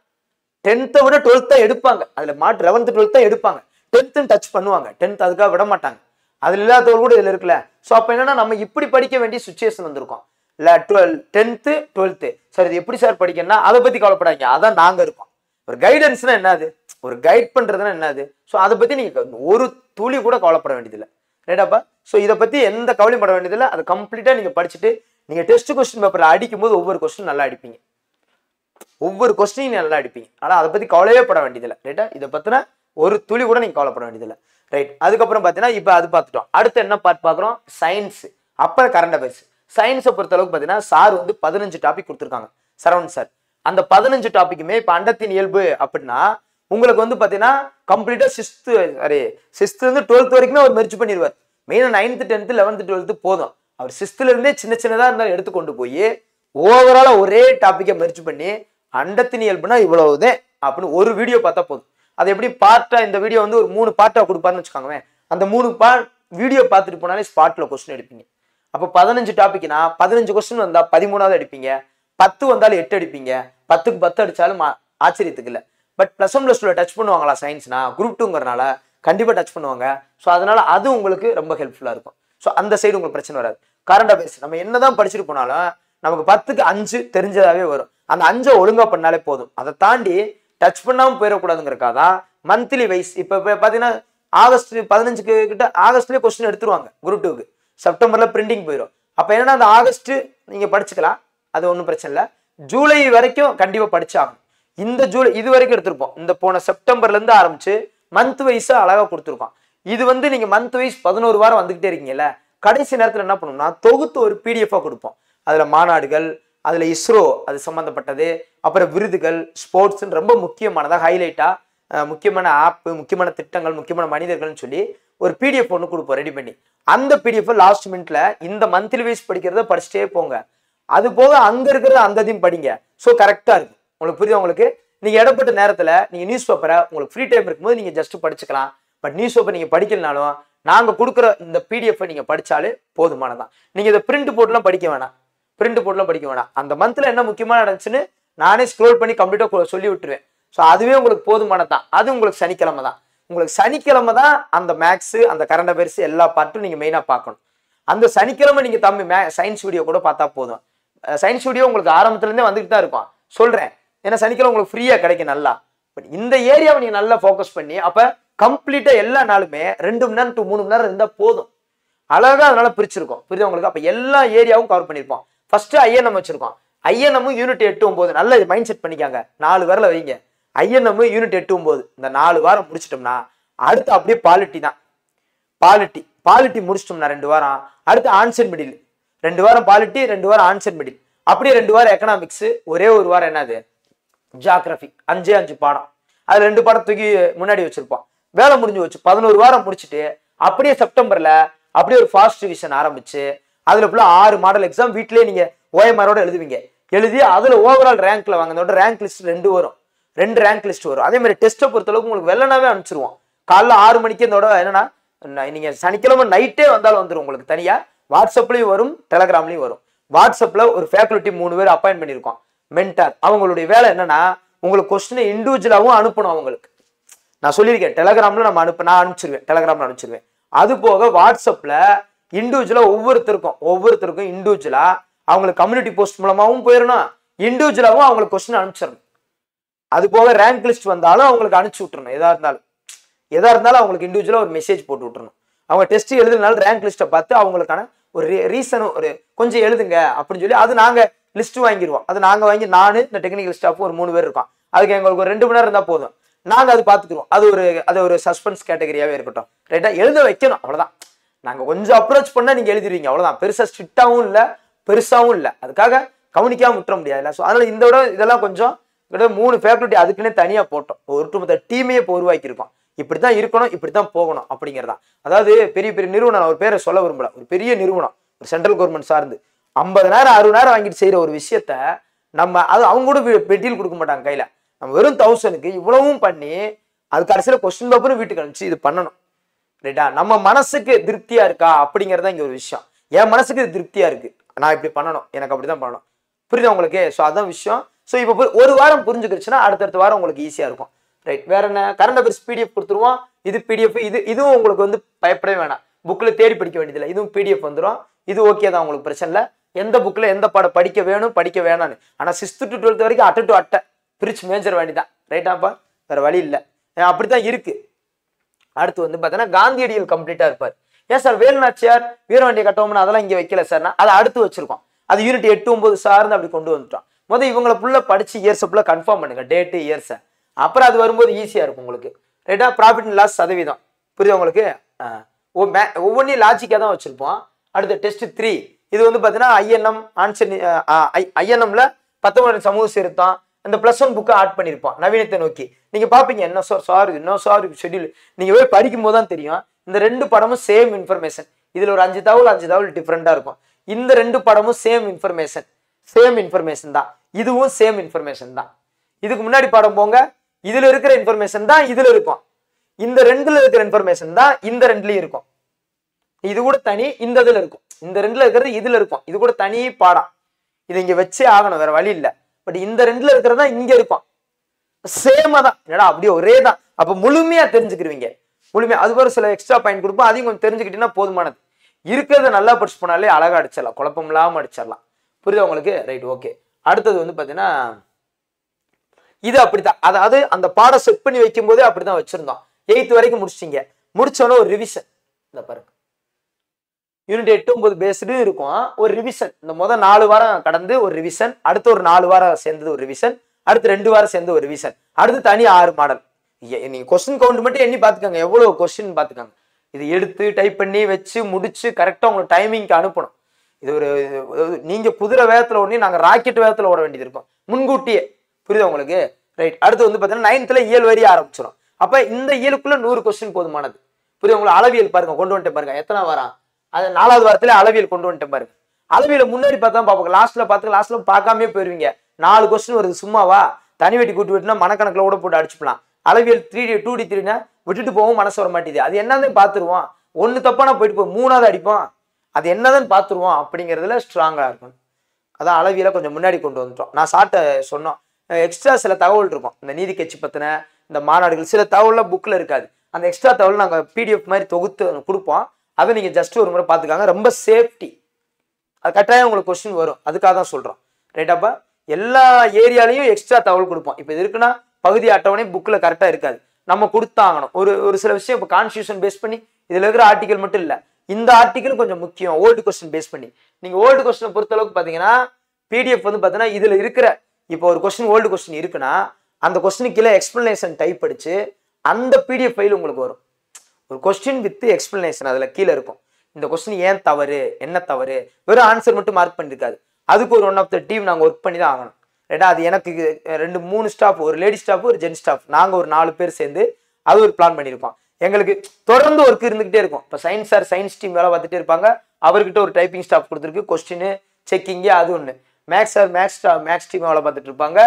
டென்த்தை விட டுவெல்த் தான் எடுப்பாங்க அதில் மாற்று லெவன்த்து டுவெல்த் தான் எடுப்பாங்க டென்த்துன்னு டச் பண்ணுவாங்க டென்த் அதுக்காக விட மாட்டாங்க அதில் இல்லாதவர் கூட இதில் இருக்குல்ல ஸோ அப்போ என்னன்னா நம்ம இப்படி படிக்க வேண்டிய சுச்சுவேஷன் வந்திருக்கோம் இல்லை டுவெல் டென்த்து டுவெல்த்து சார் இது எப்படி சார் படிக்கணும்னா அதை பற்றி கவலைப்படாங்க அதான் நாங்கள் இருக்கோம் ஒரு கைடன்ஸ்னா என்னது ஒரு கைட் பண்ணுறதுன்னா என்னது ஸோ அதை பற்றி நீங்கள் ஒரு துளி கூட கவலைப்பட வேண்டியதில்லை ரைட்டாப்பா ஸோ இதை பற்றி எந்த கவலையும் பட வேண்டியதில்லை அதை கம்ப்ளீட்டாக நீங்கள் படிச்சுட்டு நீங்கள் டெஸ்ட் கொஸ்டின் பேப்பரில் அடிக்கும்போது ஒவ்வொரு கொஸ்டின் நல்லா அடிப்பீங்க ஒவ்வொரு கொஸ்டினையும் நல்லா அடிப்பீங்க ஆனால் அதை பற்றி கவலையே பட வேண்டியதில்லை ரைட்டா இதை பற்றின ஒரு துளி கூட நீங்கள் கவலைப்பட வேண்டியதில்லை ரைட் அதுக்கப்புறம் பார்த்தீங்கன்னா இப்போ அது பார்த்துட்டோம் அடுத்து என்ன பார்ட் பார்க்குறோம் சயின்ஸ் அப்புறம் கரண்ட் அஃபேர்ஸ் சயின்ஸை பொறுத்தளவுக்கு பார்த்தீங்கன்னா சார் வந்து பதினஞ்சு டாபிக் கொடுத்துருக்காங்க சரவண் சார் அந்த பதினஞ்சு டாபிக்குமே இப்போ அண்டத்தின் இயல்பு அப்படின்னா உங்களுக்கு வந்து பார்த்தீங்கன்னா கம்ப்ளீட்டாக சிக்ஸ்த்து சாரி வந்து டுவெல்த் வரைக்குமே அவர் மெரிச்சு பண்ணிடுவார் மெயினாக நைன்த்து டென்த்து லெவன்த்து டுவெல்த்து போதும் அவர் சிஸ்துலேருந்தே சின்ன சின்னதாக இருந்தாலும் எடுத்து கொண்டு போய் ஓவராலாக ஒரே டாப்பிக்கை மெரிச்சு பண்ணி அண்டத்தின் இயல்புனா இவ்வளவுதான் அப்படின்னு ஒரு வீடியோ பார்த்தா போதும் அது எப்படி பார்ட்டா இந்த வீடியோ வந்து ஒரு மூணு பார்ட்டா கொடுப்பாருன்னு வச்சுக்காங்க அந்த மூணு பார்ட் வீடியோ பார்த்துட்டு போனாலே ஸ்பாட்ல கொஸ்டின் எடுப்பீங்க அப்போ பதினஞ்சு டாபிக்னா பதினஞ்சு கொஸ்டின் வந்தா பதிமூணாவது அடிப்பீங்க பத்து வந்தாலும் எட்டு அடிப்பீங்க பத்துக்கு பத்து அடிச்சாலும் ஆச்சரியத்துக்கு இல்லை பட் ப்ளஸ் ஒன் ப்ளஸ் டூவில் டச் பண்ணுவாங்களா சயின்ஸ்னா குரூப் டூங்கிறனால கண்டிப்பாக டச் பண்ணுவாங்க ஸோ அதனால அது உங்களுக்கு ரொம்ப ஹெல்ப்ஃபுல்லாக இருக்கும் ஸோ அந்த சைடு உங்களுக்கு பிரச்சனை வராது கரண்ட் அஃபேர்ஸ் நம்ம என்னதான் படிச்சுட்டு போனாலும் நமக்கு பத்துக்கு அஞ்சு தெரிஞ்சதாகவே வரும் அந்த அஞ்சை ஒழுங்காக பண்ணாலே போதும் அதை தாண்டி டச் பண்ணாமல் போயிடக்கூடாதுங்கிறக்காக தான் மந்த்லி வைஸ் இப்போ இப்போ பார்த்தீங்கன்னா ஆகஸ்ட் பதினஞ்சுக்கு கிட்ட ஆகஸ்ட்லேயே கொஸ்டின் எடுத்துருவாங்க குரூப் டூக்கு செப்டம்பரில் பிரிண்டிங் போயிடும் அப்போ என்னன்னா அந்த ஆகஸ்ட்டு நீங்கள் படிச்சுக்கலாம் அது ஒன்றும் பிரச்சனை இல்லை ஜூலை வரைக்கும் கண்டிப்பாக படிச்சாகும் இந்த ஜூலை இது வரைக்கும் எடுத்திருப்போம் இந்த போன செப்டம்பர்லேருந்து ஆரம்பித்து மந்த் வைஸாக அழகாக கொடுத்துருக்கோம் இது வந்து நீங்கள் மந்த் வைஸ் பதினோரு வாரம் வந்துக்கிட்டே இருக்கீங்கல்ல கடைசி நேரத்தில் என்ன பண்ணணும்னா தொகுத்து ஒரு பிடிஎஃபாக கொடுப்போம் அதில் மாநாடுகள் அதில் இஸ்ரோ அது சம்மந்தப்பட்டது அப்புறம் விருதுகள் ஸ்போர்ட்ஸ்ன்னு ரொம்ப முக்கியமானதாக ஹைலைட்டாக முக்கியமான ஆப்பு முக்கியமான திட்டங்கள் முக்கியமான மனிதர்கள்னு சொல்லி ஒரு பிடிஎஃப் ஒன்று கொடுப்போம் ரெடி பண்ணி அந்த பிடிஎஃப் லாஸ்ட் மினிட்ல இந்த மந்த்லி வைஸ் படிக்கிறத படிச்சுட்டே போங்க அது போக அங்கே இருக்கிறத அந்த இதையும் படிங்க ஸோ கரெக்டாக இருக்கும் உங்களுக்கு புரியுது உங்களுக்கு நீங்கள் இடப்பட்ட நேரத்தில் நீங்கள் நியூஸ் பேப்பரை உங்களுக்கு ஃப்ரீ டைம் இருக்கும்போது நீங்கள் ஜஸ்ட் படிச்சுக்கலாம் பட் நியூஸ் பேப்பர் நீங்கள் படிக்கலனாலும் நாங்கள் கொடுக்குற இந்த பிடிஎஃப்பை நீங்கள் படித்தாலே போதுமானதான் நீங்கள் இதை பிரிண்ட் போட்டுலாம் படிக்க வேணாம் பிரிண்ட் போட்டுலாம் படிக்க வேணாம் அந்த மந்த்தில் என்ன முக்கியமாக நடந்துச்சுன்னு நானே ஸ்க்ரோல் பண்ணி கம்ப்ளீட்டாக சொல்லி விட்டுருவேன் ஸோ அதுவே உங்களுக்கு போதுமானது தான் அது உங்களுக்கு சனிக்கிழமை தான் உங்களுக்கு சனிக்கிழமை தான் அந்த மேக்ஸு அந்த கரண்ட் அஃபேர்ஸ் எல்லா பார்ட்டும் நீங்கள் மெயினாக பார்க்கணும் அந்த சனிக்கிழமை நீங்கள் தம்பி மே சயின்ஸ் வீடியோ கூட பார்த்தா போதும் சயின்ஸ் வீடியோ உங்களுக்கு ஆரம்பத்துலேருந்தே வந்துட்டு தான் இருக்கும் சொல்கிறேன் ஏன்னா சனிக்கிழமை உங்களுக்கு ஃப்ரீயாக கிடைக்கும் நல்லா பட் இந்த ஏரியாவை நீங்கள் நல்லா ஃபோக்கஸ் பண்ணி அப்போ கம்ப்ளீட்டாக எல்லா நாளுமே ரெண்டு மணி நேரம் டு மூணு மணி நேரம் இருந்தால் போதும் அழகாக அதனால் பிரிச்சிருக்கோம் புரியுது உங்களுக்கு அப்போ எல்லா ஏரியாவும் கவர் பண்ணியிருப்போம் ஃபர்ஸ்ட் ஐஎன்எம் வச்சிருக்கோம் ஐஎன்எம் யூனிட் எட்டு ஒன்பது நல்ல மைண்ட் செட் பண்ணிக்காங்க நாலு வரல வைங்க ஐஎன்எம் யூனிட் எட்டு ஒன்பது இந்த நாலு வாரம் முடிச்சிட்டோம்னா அடுத்து அப்படியே பாலிட்டி தான் பாலிட்டி பாலிட்டி முடிச்சிட்டோம்னா ரெண்டு வாரம் அடுத்து ஆன்சர் மிடில் ரெண்டு வாரம் பாலிட்டி ரெண்டு வாரம் ஆன்சர் மிடில் அப்படியே ரெண்டு வாரம் எக்கனாமிக்ஸ் ஒரே ஒரு வாரம் என்னது ஜியாகிரபி அஞ்சே அஞ்சு பாடம் அது ரெண்டு பாடம் தூக்கி முன்னாடி வச்சிருப்போம் வேலை முடிஞ்சு வச்சு பதினோரு வாரம் முடிச்சுட்டு அப்படியே செப்டம்பர்ல அப்படியே ஒரு ஃபாஸ்ட் டிவிஷன் ஆரம்பிச்சு அதில் ஃபுல்லாக ஆறு மாடல் எக்ஸாம் வீட்டிலே நீங்கள் ஓஎம்ஆரோட எழுதுவீங்க எழுதி அதில் ஓவரால் ரேங்க்கில் அதோட ரேங்க் லிஸ்ட் ரெண்டு வரும் ரெண்டு ரேங்க் லிஸ்ட் வரும் அதே மாதிரி டெஸ்ட்டை பொறுத்தளவுக்கு உங்களுக்கு வெள்ளனாவே அனுப்பிச்சிருவோம் காலைல ஆறு மணிக்கு இதோட என்னன்னா நீங்கள் சனிக்கிழமை நைட்டே வந்தாலும் வந்துடும் உங்களுக்கு தனியாக வாட்ஸ்அப்லேயும் வரும் டெலகிராம்லேயும் வரும் வாட்ஸ்அப்பில் ஒரு ஃபேக்கல்ட்டி மூணு பேர் அப்பாயின் பண்ணியிருக்கோம் மென்டர் அவங்களுடைய வேலை என்னன்னா உங்களுக்கு கொஸ்டினை இண்டிவிஜுவலாகவும் அனுப்பணும் அவங்களுக்கு நான் சொல்லியிருக்கேன் டெலகிராமில் நம்ம அனுப்ப நான் அனுப்பிச்சிருவேன் டெலகிராமில் அனுப்பிச்சிருவேன் அது போக வாட்ஸ்அப்பில் இண்டிவிஜுவலாக ஒவ்வொருத்தருக்கும் ஒவ்வொருத்தருக்கும் இண்டிவிஜுவலா அவங்களுக்கு கம்யூனிட்டி போஸ்ட் மூலமாகவும் போயிடணும் இண்டிவிஜுவலாகவும் அவங்களுக்கு கொஸ்டின் அனுப்பிச்சிடணும் அது போக ரேங்க் லிஸ்ட் வந்தாலும் அவங்களுக்கு அனுப்பிச்சி விட்டுறணும் எதாக இருந்தாலும் எதாக இருந்தாலும் அவங்களுக்கு இண்டிவிஜுவலாக ஒரு மெசேஜ் போட்டு விட்டுறணும் அவங்க டெஸ்ட் எழுதுனாலும் ரேங்க் லிஸ்ட்டை பார்த்து அவங்களுக்கான ஒரு ரீசன் ஒரு கொஞ்சம் எழுதுங்க அப்படின்னு சொல்லி அது நாங்கள் லிஸ்ட் வாங்கிடுவோம் அது நாங்கள் வாங்கி நான் இந்த டெக்னிக்கல் ஸ்டாஃப் ஒரு மூணு பேர் இருக்கோம் அதுக்கு எங்களுக்கு ஒரு ரெண்டு மணி நேரம் இருந்தால் போதும் நாங்கள் அது பார்த்துக்குவோம் அது ஒரு அது ஒரு சஸ்பென்ஸ் கேட்டகரியாகவே இருக்கட்டும் ரைட்டா எழுத வைக்கணும் அவ்வளோதான் நாங்கள் கொஞ்சம் அப்ரோச் பண்ணால் நீங்கள் எழுதிடுவீங்க அவ்வளோதான் பெருசாக ஸ்ட்ரிக்டாகவும் இல்லை பெருசாகவும் இல்லை அதுக்காக கவனிக்காமல் விட்டுற முடியாதுல்ல ஸோ அதனால் இந்த விட இதெல்லாம் கொஞ்சம் கிட்ட மூணு ஃபேக்கல்ட்டி அதுக்குன்னே தனியாக போட்டோம் ஒரு ஒட்டுமொத்த டீமே இப்போ உருவாக்கியிருக்கோம் இப்படி தான் இருக்கணும் இப்படி தான் போகணும் அப்படிங்கிறதான் அதாவது பெரிய பெரிய நிறுவனம் நான் ஒரு பேரை சொல்ல விரும்பல ஒரு பெரிய நிறுவனம் ஒரு சென்ட்ரல் கவர்மெண்ட் சார்ந்து ஐம்பது நேரம் அறுபது நேரம் வாங்கிட்டு செய்கிற ஒரு விஷயத்த நம்ம அது அவங்க கூட பெட்டியில் கொடுக்க மாட்டாங்க கையில் நம்ம வெறும் தௌசண்ட்க்கு இவ்வளவும் பண்ணி அது கடைசியில் கொஸ்டின் பேப்பரும் வீட்டுக்கு அனுப்பிச்சு இது பண்ணணும் ரைட்டா நம்ம மனசுக்கு திருப்தியா இருக்கா அப்படிங்கிறத இங்க ஒரு விஷயம் என் மனசுக்கு திருப்தியா இருக்கு நான் இப்படி பண்ணணும் எனக்கு அப்படிதான் பண்ணணும் புரியுதா உங்களுக்கு ஸோ அதான் விஷயம் ஸோ இப்போ ஒரு வாரம் புரிஞ்சுக்கிடுச்சுன்னா அடுத்தடுத்த வாரம் உங்களுக்கு ஈஸியாக இருக்கும் ரைட் வேற என்ன கரண்ட் அஃபேர்ஸ் பிடிஎஃப் கொடுத்துருவோம் இது பிடிஎஃப் இது இதுவும் உங்களுக்கு வந்து பயப்படவே வேணாம் புக்கில் தேடி படிக்க வேண்டியதில்லை இதுவும் பிடிஎஃப் வந்துடும் இது ஓகே தான் உங்களுக்கு பிரச்சனை இல்லை எந்த புக்கில் எந்த பாடம் படிக்க வேணும் படிக்க வேணான்னு ஆனால் சிக்ஸ்த்து டு டுவெல்த் வரைக்கும் அட்டை டு அட்டை பிரிச்சு மேஞ்சர் வேண்டிதான் ரைட்டாப்பா வேறு வழி இல்லை அப்படி தான் இருக்குது அடுத்து வந்து பார்த்தீங்கன்னா காந்தியடிகள் கம்ப்ளீட்டாக இருப்பார் ஏன் சார் வேலுநாச்சியார் வீரவண்டிய கட்டவம்னு அதெல்லாம் இங்கே வைக்கல சார்னா அதை அடுத்து வச்சிருக்கோம் அது யூனிட் எட்டு ஒன்பது சார்ந்து அப்படி கொண்டு வந்துட்டோம் முதல் இவங்களை ஃபுல்லாக படித்து இயர்ஸை ஃபுல்லாக கன்ஃபார்ம் பண்ணுங்க டேட்டு இயர்ஸை அப்புறம் அது வரும்போது ஈஸியாக இருக்கும் உங்களுக்கு ரைட்டா ப்ராஃபிட் அண்ட் லாஸ் சதவீதம் புரியுது உங்களுக்கு ஒவ்வொன்றையும் லாஜிக்காக தான் வச்சுருப்போம் அடுத்து டெஸ்ட் த்ரீ இது வந்து பார்த்தீங்கன்னா ஐஎன்எம் ஆன்சர் ஐஎன்எம்ல பத்தொன்பது சமூக சீர்த்தம் அந்த ப்ளஸ் ஒன் புக்கை ஆட் பண்ணியிருப்பான் நவீனத்தை நோக்கி நீங்கள் பார்ப்பீங்க என்ன சார் சார் இன்னும் சார் ஷெடியூல் நீங்கள் போய் படிக்கும் போது தான் தெரியும் இந்த ரெண்டு படமும் சேம் இன்ஃபர்மேஷன் இதில் ஒரு அஞ்சு தகவல் அஞ்சு தகவல் டிஃப்ரெண்ட்டாக இருக்கும் இந்த ரெண்டு படமும் சேம் இன்ஃபர்மேஷன் சேம் இன்ஃபர்மேஷன் தான் இதுவும் சேம் இன்ஃபர்மேஷன் தான் இதுக்கு முன்னாடி படம் போங்க இதில் இருக்கிற இன்ஃபர்மேஷன் தான் இதில் இருக்கும் இந்த ரெண்டில் இருக்கிற இன்ஃபர்மேஷன் தான் இந்த ரெண்டுலையும் இருக்கும் இது கூட தனி இந்த இதில் இருக்கும் இந்த ரெண்டுல இருக்கிறது இதில் இருக்கும் இது கூட தனி பாடம் இது இங்கே வச்சே ஆகணும் வேற வழி இல்லை பட் இந்த ரெண்டுல இருக்கிறதா இங்க இருக்கும் சேமா தான் என்னடா அப்படியே ஒரே தான் அப்ப முழுமையா தெரிஞ்சுக்கிருவீங்க முழுமையா அது ஒரு சில எக்ஸ்ட்ரா பாயிண்ட் கொடுப்போம் அதையும் கொஞ்சம் தெரிஞ்சுக்கிட்டீங்கன்னா போதுமானது இருக்கிறத நல்லா படிச்சு போனாலே அழகா அடிச்சிடலாம் குழப்பம் இல்லாமல் அடிச்சிடலாம் புரியுதா உங்களுக்கு ரைட் ஓகே அடுத்தது வந்து பாத்தீங்கன்னா இது அப்படித்தான் அதாவது அந்த பாடம் செட் பண்ணி வைக்கும் போதே அப்படிதான் வச்சிருந்தோம் எயித்து வரைக்கும் முடிச்சிட்டிங்க முடிச்சோன்னா ஒரு ரிவிஷன் இந்த பாருங்க யூனிட் எட்டு ஒன்பது பேஸ்டும் இருக்கும் ஒரு ரிவிஷன் இந்த மொதல் நாலு வாரம் கடந்து ஒரு ரிவிஷன் அடுத்து ஒரு நாலு வாரம் சேர்ந்தது ஒரு ரிவிஷன் அடுத்து ரெண்டு வாரம் சேர்ந்து ஒரு ரிவிஷன் அடுத்து தனி ஆறு மாடல் நீங்கள் கொஸ்டின் கவுண்ட் மட்டும் எண்ணி பார்த்துக்கோங்க எவ்வளோ கொஸ்டின் பார்த்துக்கோங்க இது எடுத்து டைப் பண்ணி வச்சு முடிச்சு கரெக்டாக உங்களை டைமிங்க்கு அனுப்பணும் இது ஒரு நீங்கள் குதிரை வேகத்துல ஓடி நாங்கள் ராக்கெட் வேகத்துல ஓட வேண்டியது இருக்கும் முன்கூட்டியே புரியுதா உங்களுக்கு ரைட் அடுத்து வந்து பார்த்தீங்கன்னா நைன்த்தில் இயல் வரி ஆரம்பிச்சிடும் அப்போ இந்த இயலுக்குள்ளே நூறு கொஸ்டின் போதுமானது புரியுது உங்களுக்கு அளவியல் பாருங்க கொண்டு வந்துட்டு பாருங்க எத்தனை வரான் அது நாலாவது வாரத்துல அளவியல் கொண்டு வந்துட்டேன் பாருங்க அளவியல முன்னாடி பார்த்தா பார்ப்போம் லாஸ்ட்ல பார்த்து லாஸ்ட்ல பார்க்காமே போயிருவீங்க நாலு கொஸ்டின் வருது சும்மாவா தனி வெட்டி கூட்டு வெட்டினா மனக்கணக்கில் கூட போட்டு அடிச்சுக்கலாம் அளவியல் த்ரீ டி டூ டி த்ரீனா விட்டுட்டு போகவும் மனசு வர மாட்டேது அது என்னதான் பார்த்துருவோம் ஒன்று தப்பானா போயிட்டு போய் மூணாவது அடிப்போம் அது என்னதான் பார்த்துருவோம் அப்படிங்கிறதுல ஸ்ட்ராங்காக இருக்கணும் அதான் அளவியல கொஞ்சம் முன்னாடி கொண்டு வந்துட்டோம் நான் சாட்டை சொன்னோம் எக்ஸ்ட்ரா சில தகவல் இருக்கும் இந்த நீதி கட்சி பற்றின இந்த மாநாடுகள் சில தகவலாம் புக்கில் இருக்காது அந்த எக்ஸ்ட்ரா தகவல் நாங்கள் பிடிஎஃப் மாதிரி தொகுத்து கொடுப்போம் அதை நீங்கள் ஜஸ்ட் ஒரு முறை பார்த்துக்காங்க ரொம்ப சேஃப்டி அது கட்டாயம் உங்களுக்கு கொஸ்டின் வரும் அதுக்காக தான் சொல்கிறோம் ரைட்டாப்பா எல்லா ஏரியாலையும் எக்ஸ்ட்ரா தகவல் கொடுப்போம் இப்போ இது இருக்குன்னா பகுதி அட்டவணை புக்கில் கரெக்டாக இருக்காது நம்ம கொடுத்தாங்கணும் ஒரு ஒரு சில விஷயம் இப்போ கான்ஸ்டியூஷன் பேஸ் பண்ணி இதில் இருக்கிற ஆர்டிக்கல் மட்டும் இல்லை இந்த ஆர்டிக்கல் கொஞ்சம் முக்கியம் ஓல்டு கொஸ்டின் பேஸ் பண்ணி நீங்கள் ஓல்டு கொஸ்டினை பொறுத்தளவுக்கு பார்த்தீங்கன்னா பிடிஎஃப் வந்து பார்த்தீங்கன்னா இதில் இருக்கிற இப்போ ஒரு கொஸ்டின் ஓல்டு கொஸ்டின் இருக்குன்னா அந்த கொஸ்டினுக்கு கீழே எக்ஸ்பிளனேஷன் டைப் படித்து அந்த பிடிஎஃப் ஃபைல் உங்களுக்கு வரும் ஒரு கொஸ்டின் வித் எக்ஸ்பிளனேஷன் அதில் கீழே இருக்கும் இந்த கொஸ்டின் ஏன் தவறு என்ன தவறு வெறும் ஆன்சர் மட்டும் மார்க் பண்ணியிருக்காது அதுக்கு ஒரு ஒன் ஆஃப் த டீம் நாங்கள் ஒர்க் பண்ணி தான் ஆகணும் ரெண்டா அது எனக்கு ரெண்டு மூணு ஸ்டாஃப் ஒரு லேடி ஸ்டாஃப் ஒரு ஜென்ஸ் ஸ்டாஃப் நாங்கள் ஒரு நாலு பேர் சேர்ந்து அது ஒரு பிளான் பண்ணியிருப்போம் எங்களுக்கு தொடர்ந்து ஒர்க் இருந்துகிட்டே இருக்கும் இப்போ சயின்ஸ் சார் சயின்ஸ் டீம் வேலை பார்த்துட்டே இருப்பாங்க அவர்கிட்ட ஒரு டைப்பிங் ஸ்டாஃப் கொடுத்துருக்கு கொஸ்டின் செக்கிங்கு அது ஒன்று maths sir maths maths team வேலை பார்த்துட்டு இருப்பாங்க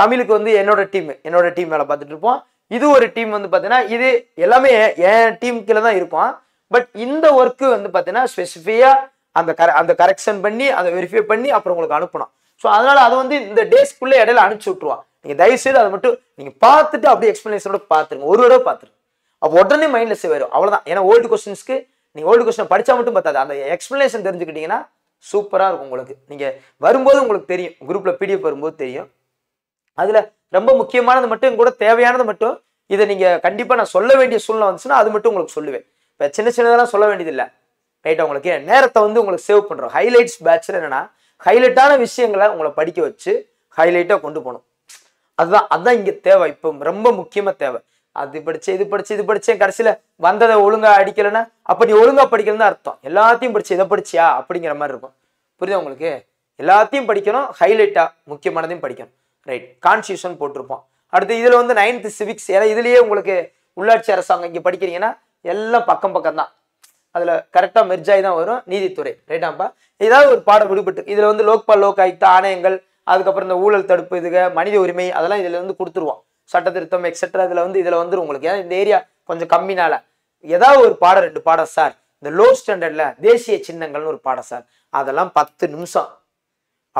தமிழுக்கு வந்து என்னோட டீம் என்னோட டீம் வேலை பார்த்துட்டு இருப்போம் இது ஒரு டீம் வந்து பார்த்தீங்கன்னா இது எல்லாமே என் டீம் கீழே தான் இருக்கும் பட் இந்த ஒர்க்கு வந்து பார்த்தீங்கன்னா ஸ்பெசிஃபிக்காக அந்த கர அந்த கரெக்ஷன் பண்ணி அதை வெரிஃபை பண்ணி அப்புறம் உங்களுக்கு அனுப்பணும் ஸோ அதனால அதை வந்து இந்த டேஸ்க்குள்ளே இடையில அனுப்பிச்சி விட்ருவான் நீங்கள் தயவுசெய்து அதை மட்டும் நீங்கள் பார்த்துட்டு அப்படியே எக்ஸ்பிளேஷனோட பார்த்துருங்க ஒரு தடவை பார்த்துருங்க அப்போ உடனே மைண்ட்லெஸ் வரும் அவ்வளோதான் ஏன்னா ஓல்டு கொஸ்டின்ஸ்க்கு நீங்கள் ஓல்டு கொஸ்டின் படித்தா மட்டும் பார்த்தாது அந்த எக்ஸ்பிளேஷன் தெரிஞ்சுக்கிட்டீங்கன்னா சூப்பராக இருக்கும் உங்களுக்கு நீங்கள் வரும்போது உங்களுக்கு தெரியும் குரூப்பில் பிடிஎஃப் வரும்போது தெரியும் அதில் ரொம்ப முக்கியமானது மட்டும் கூட தேவையானது மட்டும் இதை நீங்கள் கண்டிப்பாக நான் சொல்ல வேண்டிய சூழ்நிலை வந்துச்சுன்னா அது மட்டும் உங்களுக்கு சொல்லுவேன் இப்போ சின்ன சின்னதெல்லாம் சொல்ல வேண்டியதில்லை ரைட்டா உங்களுக்கு நேரத்தை வந்து உங்களுக்கு சேவ் பண்ணுறோம் ஹைலைட்ஸ் பேட்சில் என்னென்னா ஹைலைட்டான விஷயங்களை உங்களை படிக்க வச்சு ஹைலைட்டாக கொண்டு போகணும் அதுதான் அதுதான் இங்கே தேவை இப்போ ரொம்ப முக்கியமாக தேவை அது படிச்சு இது படிச்சு இது படிச்சேன் கடைசியில வந்ததை ஒழுங்கா அடிக்கலைன்னா அப்ப நீ ஒழுங்கா படிக்கலன்னு அர்த்தம் எல்லாத்தையும் படிச்சு இதை படிச்சியா அப்படிங்கிற மாதிரி இருக்கும் புரியுதா உங்களுக்கு எல்லாத்தையும் படிக்கணும் ஹைலைட்டா முக்கியமானதையும் படிக்கணும் ரைட் கான்ஸ்டியூஷன் போட்டிருப்போம் அடுத்து இதில் வந்து நைன்த் சிவிக்ஸ் ஏன்னா இதுலேயே உங்களுக்கு உள்ளாட்சி அரசாங்கம் இங்கே படிக்கிறீங்கன்னா எல்லாம் பக்கம் பக்கம் தான் அதில் கரெக்டாக மெர்ஜாய் தான் வரும் நீதித்துறை ரைட்டாப்பா ஏதாவது ஒரு பாடம் விடுபட்டு இதில் வந்து லோக்பால் லோக் ஆயுக்த ஆணையங்கள் அதுக்கப்புறம் இந்த ஊழல் தடுப்பு இதுக மனித உரிமை அதெல்லாம் இதில் வந்து கொடுத்துருவோம் சட்ட திருத்தம் எக்ஸெட்ரா இதில் வந்து இதில் வந்துடும் உங்களுக்கு ஏன்னா இந்த ஏரியா கொஞ்சம் கம்மினால ஏதாவது ஒரு பாடம் ரெண்டு பாடம் சார் இந்த லோ ஸ்டாண்டர்டில் தேசிய சின்னங்கள்னு ஒரு பாடம் சார் அதெல்லாம் பத்து நிமிஷம்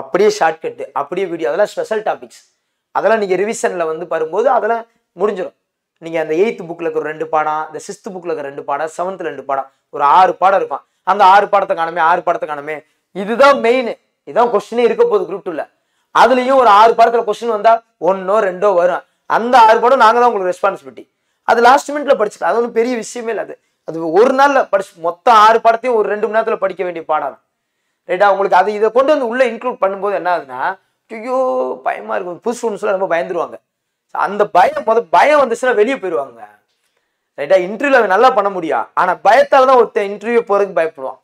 அப்படியே ஷார்ட்கட்டு அப்படியே வீடியோ அதெல்லாம் ஸ்பெஷல் டாபிக்ஸ் அதெல்லாம் நீங்கள் ரிவிஷனில் வந்து வரும்போது அதெல்லாம் முடிஞ்சிடும் நீங்கள் அந்த எயித்து புக்கில் இருக்கிற ரெண்டு பாடம் இந்த சிக்ஸ்த் புக்கில் இருக்கிற ரெண்டு பாடம் செவன்த்தில் ரெண்டு பாடம் ஒரு ஆறு பாடம் இருப்பான் அந்த ஆறு பாடத்தை காணமே ஆறு பாடத்தை காணமே இதுதான் மெயின் இதுதான் கொஸ்டினே இருக்க போகுது குரூப் டூவில் அதுலேயும் ஒரு ஆறு பாடத்தில் கொஸ்டின் வந்தால் ஒன்றோ ரெண்டோ வரும் அந்த ஆறு பாடம் நாங்கள் தான் உங்களுக்கு ரெஸ்பான்சிபிலிட்டி அது லாஸ்ட் மினிட்ல படிச்சுக்கலாம் அது ஒன்றும் பெரிய விஷயமே இல்லை அது அது ஒரு நாளில் படிச்சு மொத்தம் ஆறு பாடத்தையும் ஒரு ரெண்டு மணி நேரத்தில் படிக்க வேண்டிய பாடம் ரைட்டா உங்களுக்கு அது இதை கொண்டு வந்து உள்ளே இன்க்ளூட் பண்ணும்போது என்ன ஆகுதுன்னா ஐயோ பயமாக இருக்கும் புது ஸ்டூடெண்ட்ஸ்லாம் ரொம்ப பயந்துருவாங்க அந்த பயம் முதல் பயம் வந்துச்சுன்னா வெளியே போயிடுவாங்க ரைட்டா இன்டர்வியூல நல்லா பண்ண முடியா ஆனால் பயத்தால் தான் ஒருத்தன் இன்டர்வியூ போகிறதுக்கு பயப்படுவான்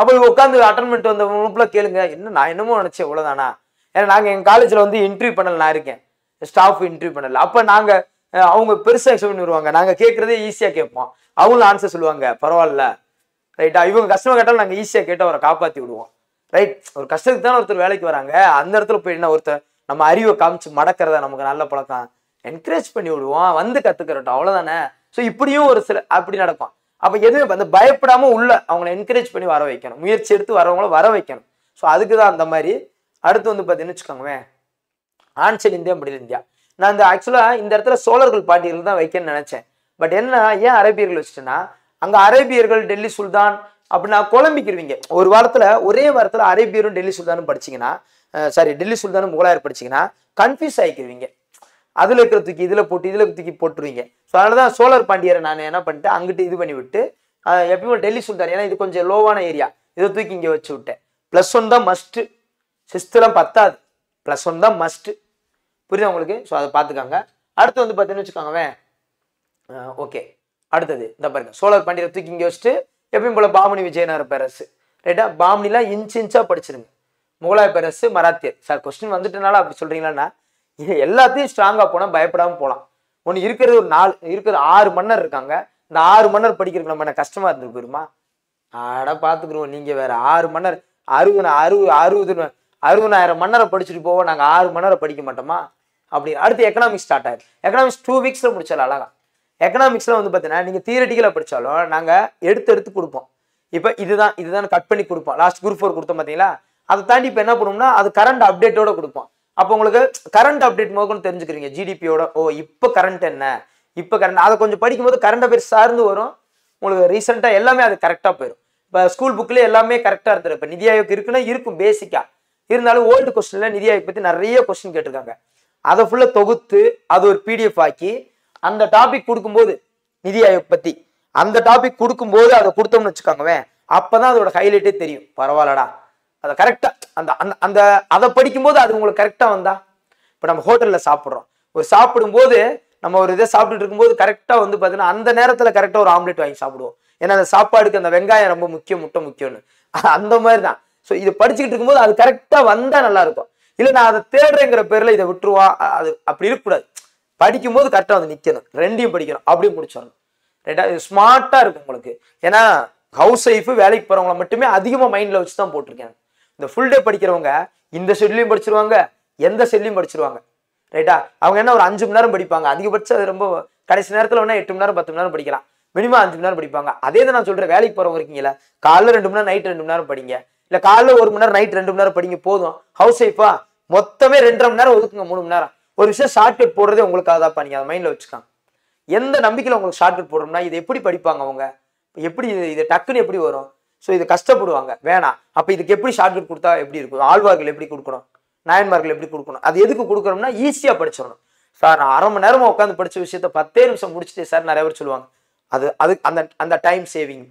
அப்போ உட்காந்து அட்டன்மெண்ட் வந்த குரூப்பில் கேளுங்க என்ன நான் என்னமோ நினச்சேன் இவ்வளோதானா ஏன்னா நாங்கள் எங்கள் காலேஜில் வந்து இன்டர்வியூ பண்ணல நான் இருக்கேன் ஸ்டாஃப் இன்டர்வியூ பண்ணல அப்போ நாங்கள் அவங்க பெருசாக எக்ஸ்பிளைன் வருவாங்க நாங்கள் கேட்குறதே ஈஸியாக கேட்போம் அவங்களும் ஆன்சர் சொல்லுவாங்க பரவாயில்ல ரைட்டா இவங்க கஷ்டமாக கேட்டாலும் நாங்கள் ஈஸியாக கேட்டு அவரை காப்பாற்றி விடுவோம் ரைட் ஒரு கஷ்டத்துக்கு தானே ஒருத்தர் வேலைக்கு வராங்க அந்த இடத்துல போய் என்ன ஒருத்தர் நம்ம அறிவை காமிச்சு மடக்கிறத நமக்கு நல்ல பழக்கம் என்கரேஜ் பண்ணி விடுவோம் வந்து கத்துக்கிறட்டும் அவ்வளவுதானே ஸோ இப்படியும் ஒரு சில அப்படி நடக்கும் அப்ப எதுவும் அந்த பயப்படாம உள்ள அவங்கள என்கரேஜ் பண்ணி வர வைக்கணும் முயற்சி எடுத்து வரவங்கள வர வைக்கணும் ஸோ அதுக்கு தான் அந்த மாதிரி அடுத்து வந்து பார்த்தீங்கன்னு வச்சுக்கோங்களேன் ஆன்சல் இந்தியா முடியல இந்தியா நான் இந்த ஆக்சுவலாக இந்த இடத்துல சோழர்கள் பாண்டியர்கள் தான் வைக்கணும்னு நினச்சேன் பட் என்ன ஏன் அரேபியர்கள் வச்சுட்டேன்னா அங்கே அரேபியர்கள் டெல்லி சுல்தான் அப்படின்னா குழம்பிக்கிடுவீங்க ஒரு வாரத்தில் ஒரே வாரத்தில் அரேபியரும் டெல்லி சுல்தானும் படிச்சிங்கன்னா சாரி டெல்லி சுல்தானும் முகலாயர் படிச்சிங்கன்னா கன்ஃபியூஸ் ஆகிக்கிடுவீங்க அதில் இருக்கிற தூக்கி இதில் போட்டு இதில் தூக்கி போட்டுருவீங்க ஸோ அதனால தான் சோழர் பாண்டியரை நான் என்ன பண்ணிட்டு அங்கிட்டு இது பண்ணி விட்டு எப்பயும் டெல்லி சுல்தான் ஏன்னா இது கொஞ்சம் லோவான ஏரியா இதை தூக்கி இங்கே வச்சு விட்டேன் ப்ளஸ் ஒன் தான் மஸ்ட்டு சிஸ்துலாம் பத்தாது ப்ளஸ் ஒன் தான் மஸ்ட்டு புரியுதா உங்களுக்கு ஸோ அதை பார்த்துக்காங்க அடுத்து வந்து பார்த்தீங்கன்னு வச்சுக்கோங்க ஓகே அடுத்தது இந்த பாருங்க சோழர் பாண்டியரை தூக்கி இங்கே வச்சுட்டு எப்பயும் போல பாமணி விஜயநகர பேரரசு ரைட்டா பாமணிலாம் இன்ச்சு இன்ச்சாக படிச்சிருங்க முகலாய பேரரசு மராத்தியர் சார் கொஸ்டின் வந்துட்டனால அப்படி சொல்கிறீங்களான்னா எல்லாத்தையும் ஸ்ட்ராங்காக போனால் பயப்படாமல் போகலாம் ஒன்று இருக்கிறது ஒரு நாலு இருக்கிற ஆறு மன்னர் இருக்காங்க இந்த ஆறு மன்னர் படிக்கிறதுக்கு நம்ம என்ன கஷ்டமாக இருந்துட்டு போயிருமா ஆட பார்த்துக்குருவோம் நீங்கள் வேறு ஆறு மன்னர் அறுபது அறுபது அறுபது அறுபதாயிரம் மன்னரை படிச்சுட்டு போவோம் நாங்கள் ஆறு மன்னரை படிக்க மாட்டோமா அப்படி அடுத்து எக்கனாமிக்ஸ் ஸ்டார்ட் ஆயிடுது எக்கனாமிக்ஸ் டூ வீக்ஸில் முடிச்சால அழகா எக்கனாமிக்ஸில் வந்து பார்த்தீங்கன்னா நீங்கள் தியரட்டிக்கலாக படித்தாலும் நாங்கள் எடுத்து எடுத்து கொடுப்போம் இப்போ இதுதான் இதுதான் கட் பண்ணி கொடுப்போம் லாஸ்ட் குரூப் ஃபோர் கொடுத்தோம் பார்த்தீங்களா அதை தாண்டி இப்போ என்ன பண்ணுவோம்னா அது கரண்ட் அப்டேட்டோட கொடுப்போம் அப்போ உங்களுக்கு கரண்ட் அப்டேட் மோகன்னு தெரிஞ்சுக்கிறீங்க ஜிடிபியோட ஓ இப்போ கரண்ட் என்ன இப்போ கரண்ட் அதை கொஞ்சம் படிக்கும்போது கரண்ட் அஃபேர்ஸ் சார்ந்து வரும் உங்களுக்கு ரீசெண்டாக எல்லாமே அது கரெக்டாக போயிடும் இப்போ ஸ்கூல் புக்கில் எல்லாமே கரெக்டாக இருந்துடும் இப்போ நிதி ஆயோக் இருக்குன்னா இருக்கும் பேசிக்காக இருந்தாலும் ஓல்டு கொஸ்டினில் நிதி ஆயோக் பற்றி நிறைய கொஸ்டின் கேட்டிருக்காங்க அதை ஃபுல்லாக தொகுத்து அது ஒரு பிடிஎஃப் ஆக்கி அந்த டாபிக் கொடுக்கும்போது நிதி ஆயோக் பத்தி அந்த டாபிக் கொடுக்கும்போது அதை கொடுத்தோம்னு வச்சுக்கோங்கவேன் அப்பதான் அதோட ஹைலைட்டே தெரியும் பரவாயில்லடா அதை கரெக்டா அந்த அந்த அந்த அதை படிக்கும்போது அது உங்களுக்கு கரெக்டா வந்தா இப்போ நம்ம ஹோட்டல்ல சாப்பிட்றோம் ஒரு சாப்பிடும்போது நம்ம ஒரு இதை சாப்பிட்டுட்டு இருக்கும்போது கரெக்டா வந்து பார்த்தீங்கன்னா அந்த நேரத்தில் கரெக்டாக ஒரு ஆம்லெட் வாங்கி சாப்பிடுவோம் ஏன்னா அந்த சாப்பாடுக்கு அந்த வெங்காயம் ரொம்ப முக்கியம் முட்டை முக்கியம்னு அந்த மாதிரி தான் ஸோ இதை படிச்சுக்கிட்டு இருக்கும்போது அது கரெக்டாக வந்தால் நல்லா இருக்கும் இல்லை நான் அதை தேடுறேங்கிற பேரில் இதை விட்டுருவா அது அப்படி இருக்கக்கூடாது படிக்கும்போது கரெக்டாக வந்து நிற்கணும் ரெண்டையும் படிக்கணும் அப்படியே முடிச்சிடணும் ரெண்டாவது ஸ்மார்ட்டாக இருக்கும் உங்களுக்கு ஏன்னா ஹவுஸ் ஒய்ஃபு வேலைக்கு போகிறவங்கள மட்டுமே அதிகமாக மைண்டில் வச்சு தான் போட்டிருக்கேன் இந்த ஃபுல் டே படிக்கிறவங்க இந்த செட்லையும் படிச்சிருவாங்க எந்த செட்லையும் படிச்சிருவாங்க ரைட்டா அவங்க என்ன ஒரு அஞ்சு மணி நேரம் படிப்பாங்க அதிகபட்சம் அது ரொம்ப கடைசி நேரத்தில் வேணா எட்டு மணி நேரம் பத்து மணி நேரம் படிக்கலாம் மினிமம் அஞ்சு மணி நேரம் படிப்பாங்க அதே தான் நான் சொல்கிறேன் வேலைக்கு போகிறவங்க இருக்கீங்களா காலைல ரெண்டு மணி நேரம் நைட் ரெண்டு மணி நேரம் படிங்க இல்லை காலைல ஒரு மணி நேரம் நைட் ரெண்டு மணி நேரம் படிங்க போதும் ஹவுஸ் ஒய்ஃபா மொத்தமே ரெண்டரை மணி நேரம் ஒதுக்குங்க மூணு மணி நேரம் ஒரு விஷயம் ஷார்ட்கட் போடுறதே உங்களுக்காக தான் பண்ணி அதை மைண்டில் வச்சுக்காங்க எந்த நம்பிக்கையில் உங்களுக்கு ஷார்ட்கட் போடுறோம்னா இது எப்படி படிப்பாங்க அவங்க எப்படி இது இது டக்குன்னு எப்படி வரும் ஸோ இது கஷ்டப்படுவாங்க வேணாம் அப்போ இதுக்கு எப்படி ஷார்ட்கட் கொடுத்தா எப்படி இருக்கும் ஆழ்வார்கள் எப்படி கொடுக்கணும் நாயன்மார்கள் எப்படி கொடுக்கணும் அது எதுக்கு கொடுக்குறோம்னா ஈஸியாக படிச்சிடணும் சார் நான் அரை மணி நேரமாக உட்காந்து படித்த விஷயத்த பத்தே நிமிஷம் முடிச்சுட்டு சார் நிறைய பேர் சொல்லுவாங்க அது அது அந்த அந்த டைம் சேவிங்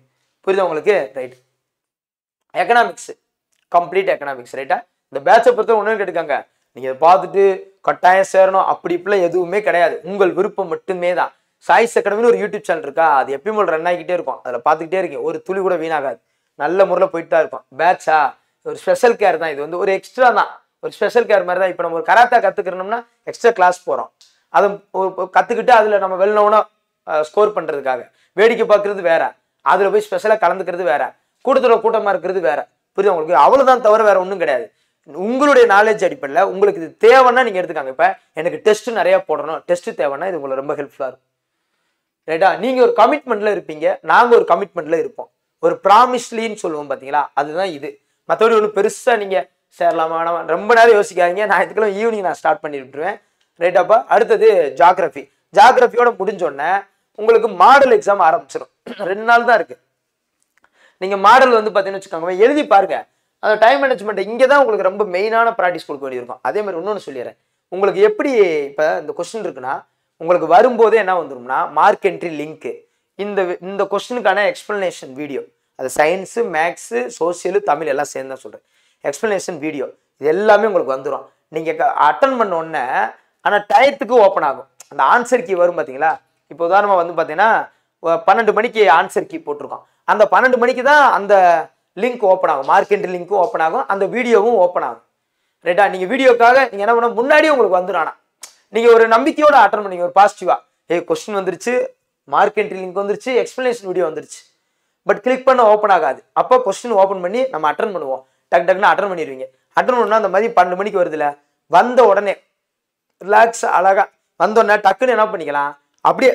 புரியுது உங்களுக்கு ரைட் எக்கனாமிக்ஸ் கம்ப்ளீட் எக்கனாமிக்ஸ் ரைட்டா இந்த பேட்சை பொறுத்த ஒன்றும் கேட்டுக்காங்க நீங்கள் பார்த்துட்டு கட்டாயம் சேரணும் அப்படி இப்படிலாம் எதுவுமே கிடையாது உங்கள் விருப்பம் மட்டுமே தான் சாய்ஸ் அகாடமின்னு ஒரு யூடியூப் சேனல் இருக்கா அது எப்பயும் போல் ரன் ஆகிக்கிட்டே இருக்கும் அதில் பார்த்துக்கிட்டே இருக்கேன் ஒரு துளி கூட வீணாகாது நல்ல முறையில் போயிட்டு தான் இருக்கும் பேட்சா ஒரு ஸ்பெஷல் கேர் தான் இது வந்து ஒரு எக்ஸ்ட்ரா தான் ஒரு ஸ்பெஷல் கேர் மாதிரி தான் இப்போ நம்ம ஒரு கராத்தா கற்றுக்கணும்னா எக்ஸ்ட்ரா கிளாஸ் போகிறோம் அதை கற்றுக்கிட்டு அதில் நம்ம வெள்ளவனா ஸ்கோர் பண்ணுறதுக்காக வேடிக்கை பார்க்குறது வேற அதில் போய் ஸ்பெஷலாக கலந்துக்கிறது வேற கூட்டத்தில் கூட்டமாக இருக்கிறது வேற புரியுது உங்களுக்கு அவ்வளோதான் தவிர வேற ஒன்றும் கிடையாது உங்களுடைய நாலேஜ் அடிப்படையில் உங்களுக்கு இது தேவைன்னா நீங்கள் எடுத்துக்காங்க இப்போ எனக்கு டெஸ்ட் நிறையா போடணும் டெஸ்ட் தேவைன்னா இது உங்களுக்கு ரொம்ப ஹெல்ப்ஃபுல்லாக இருக்கும் ரைட்டா நீங்கள் ஒரு கமிட்மெண்ட்டில் இருப்பீங்க நாங்கள் ஒரு கமிட்மெண்ட்டில் இருப்போம் ஒரு ப்ராமிஸ்லின்னு சொல்லுவோம் பார்த்தீங்களா அதுதான் இது மற்றபடி ஒன்று பெருசாக நீங்கள் சேரலாமா வேணாமா ரொம்ப நேரம் யோசிக்காதீங்க நான் இதுக்கெல்லாம் ஈவினிங் நான் ஸ்டார்ட் பண்ணி விட்டுருவேன் ரைட்டாப்பா அடுத்தது ஜாகிரஃபி ஜாகிரஃபியோட முடிஞ்சோடனே உங்களுக்கு மாடல் எக்ஸாம் ஆரம்பிச்சிடும் ரெண்டு நாள் தான் இருக்குது நீங்கள் மாடல் வந்து பார்த்தீங்கன்னு வச்சுக்கோங்க எழுதி பாருங்கள் அந்த டைம் மேனேஜ்மெண்ட் இங்கே தான் உங்களுக்கு ரொம்ப மெயினான ப்ராக்டிஸ் கொடுக்க வேண்டியிருக்கும் அதே மாதிரி இன்னொன்று சொல்லிடுறேன் உங்களுக்கு எப்படி இப்போ இந்த கொஸ்டின் இருக்குன்னா உங்களுக்கு வரும்போதே என்ன வந்துடும்னா மார்க் என்ட்ரி லிங்க்கு இந்த இந்த கொஸ்டினுக்கான எக்ஸ்பிளனேஷன் வீடியோ அது சயின்ஸு மேக்ஸு சோசியலு தமிழ் எல்லாம் சேர்ந்து தான் சொல்கிறேன் எக்ஸ்பிளனேஷன் வீடியோ இது எல்லாமே உங்களுக்கு வந்துடும் நீங்கள் அட்டன் பண்ண உடனே ஆனால் டயத்துக்கு ஓப்பன் ஆகும் அந்த ஆன்சர் கீ வரும் பார்த்தீங்களா இப்போ உதாரணமாக வந்து பார்த்தீங்கன்னா பன்னெண்டு மணிக்கு ஆன்சர் கீ போட்டிருக்கோம் அந்த பன்னெண்டு மணிக்கு தான் அந்த லிங்க் ஓப்பன் ஆகும் மார்க்கெண்ட் லிங்க்கும் ஓப்பன் ஆகும் அந்த வீடியோவும் ஓப்பன் ஆகும் ரைட்டா நீங்கள் வீடியோக்காக நீங்கள் என்ன பண்ண முன்னாடி உங்களுக்கு வந்துடும் நீங்கள் ஒரு நம்பிக்கையோடு அட்டன் பண்ணிங்க ஒரு பாசிட்டிவாக ஏ கொஸ்டின் வந்துருச்சு என்ட்ரி லிங்க் வந்துருச்சு எக்ஸ்பிளேஷன் வீடியோ வந்துருச்சு பட் கிளிக் பண்ண ஓப்பன் ஆகாது அப்போ கொஸ்டின் ஓப்பன் பண்ணி நம்ம அட்டன் பண்ணுவோம் டக் டக்குன்னு அட்டன் பண்ணிடுவீங்க அட்டன் பண்ணால் அந்த மாதிரி பன்னெண்டு மணிக்கு வருதுல வந்த உடனே ரிலாக்ஸ் அழகாக வந்தோடனே டக்குன்னு என்ன பண்ணிக்கலாம் அப்படியே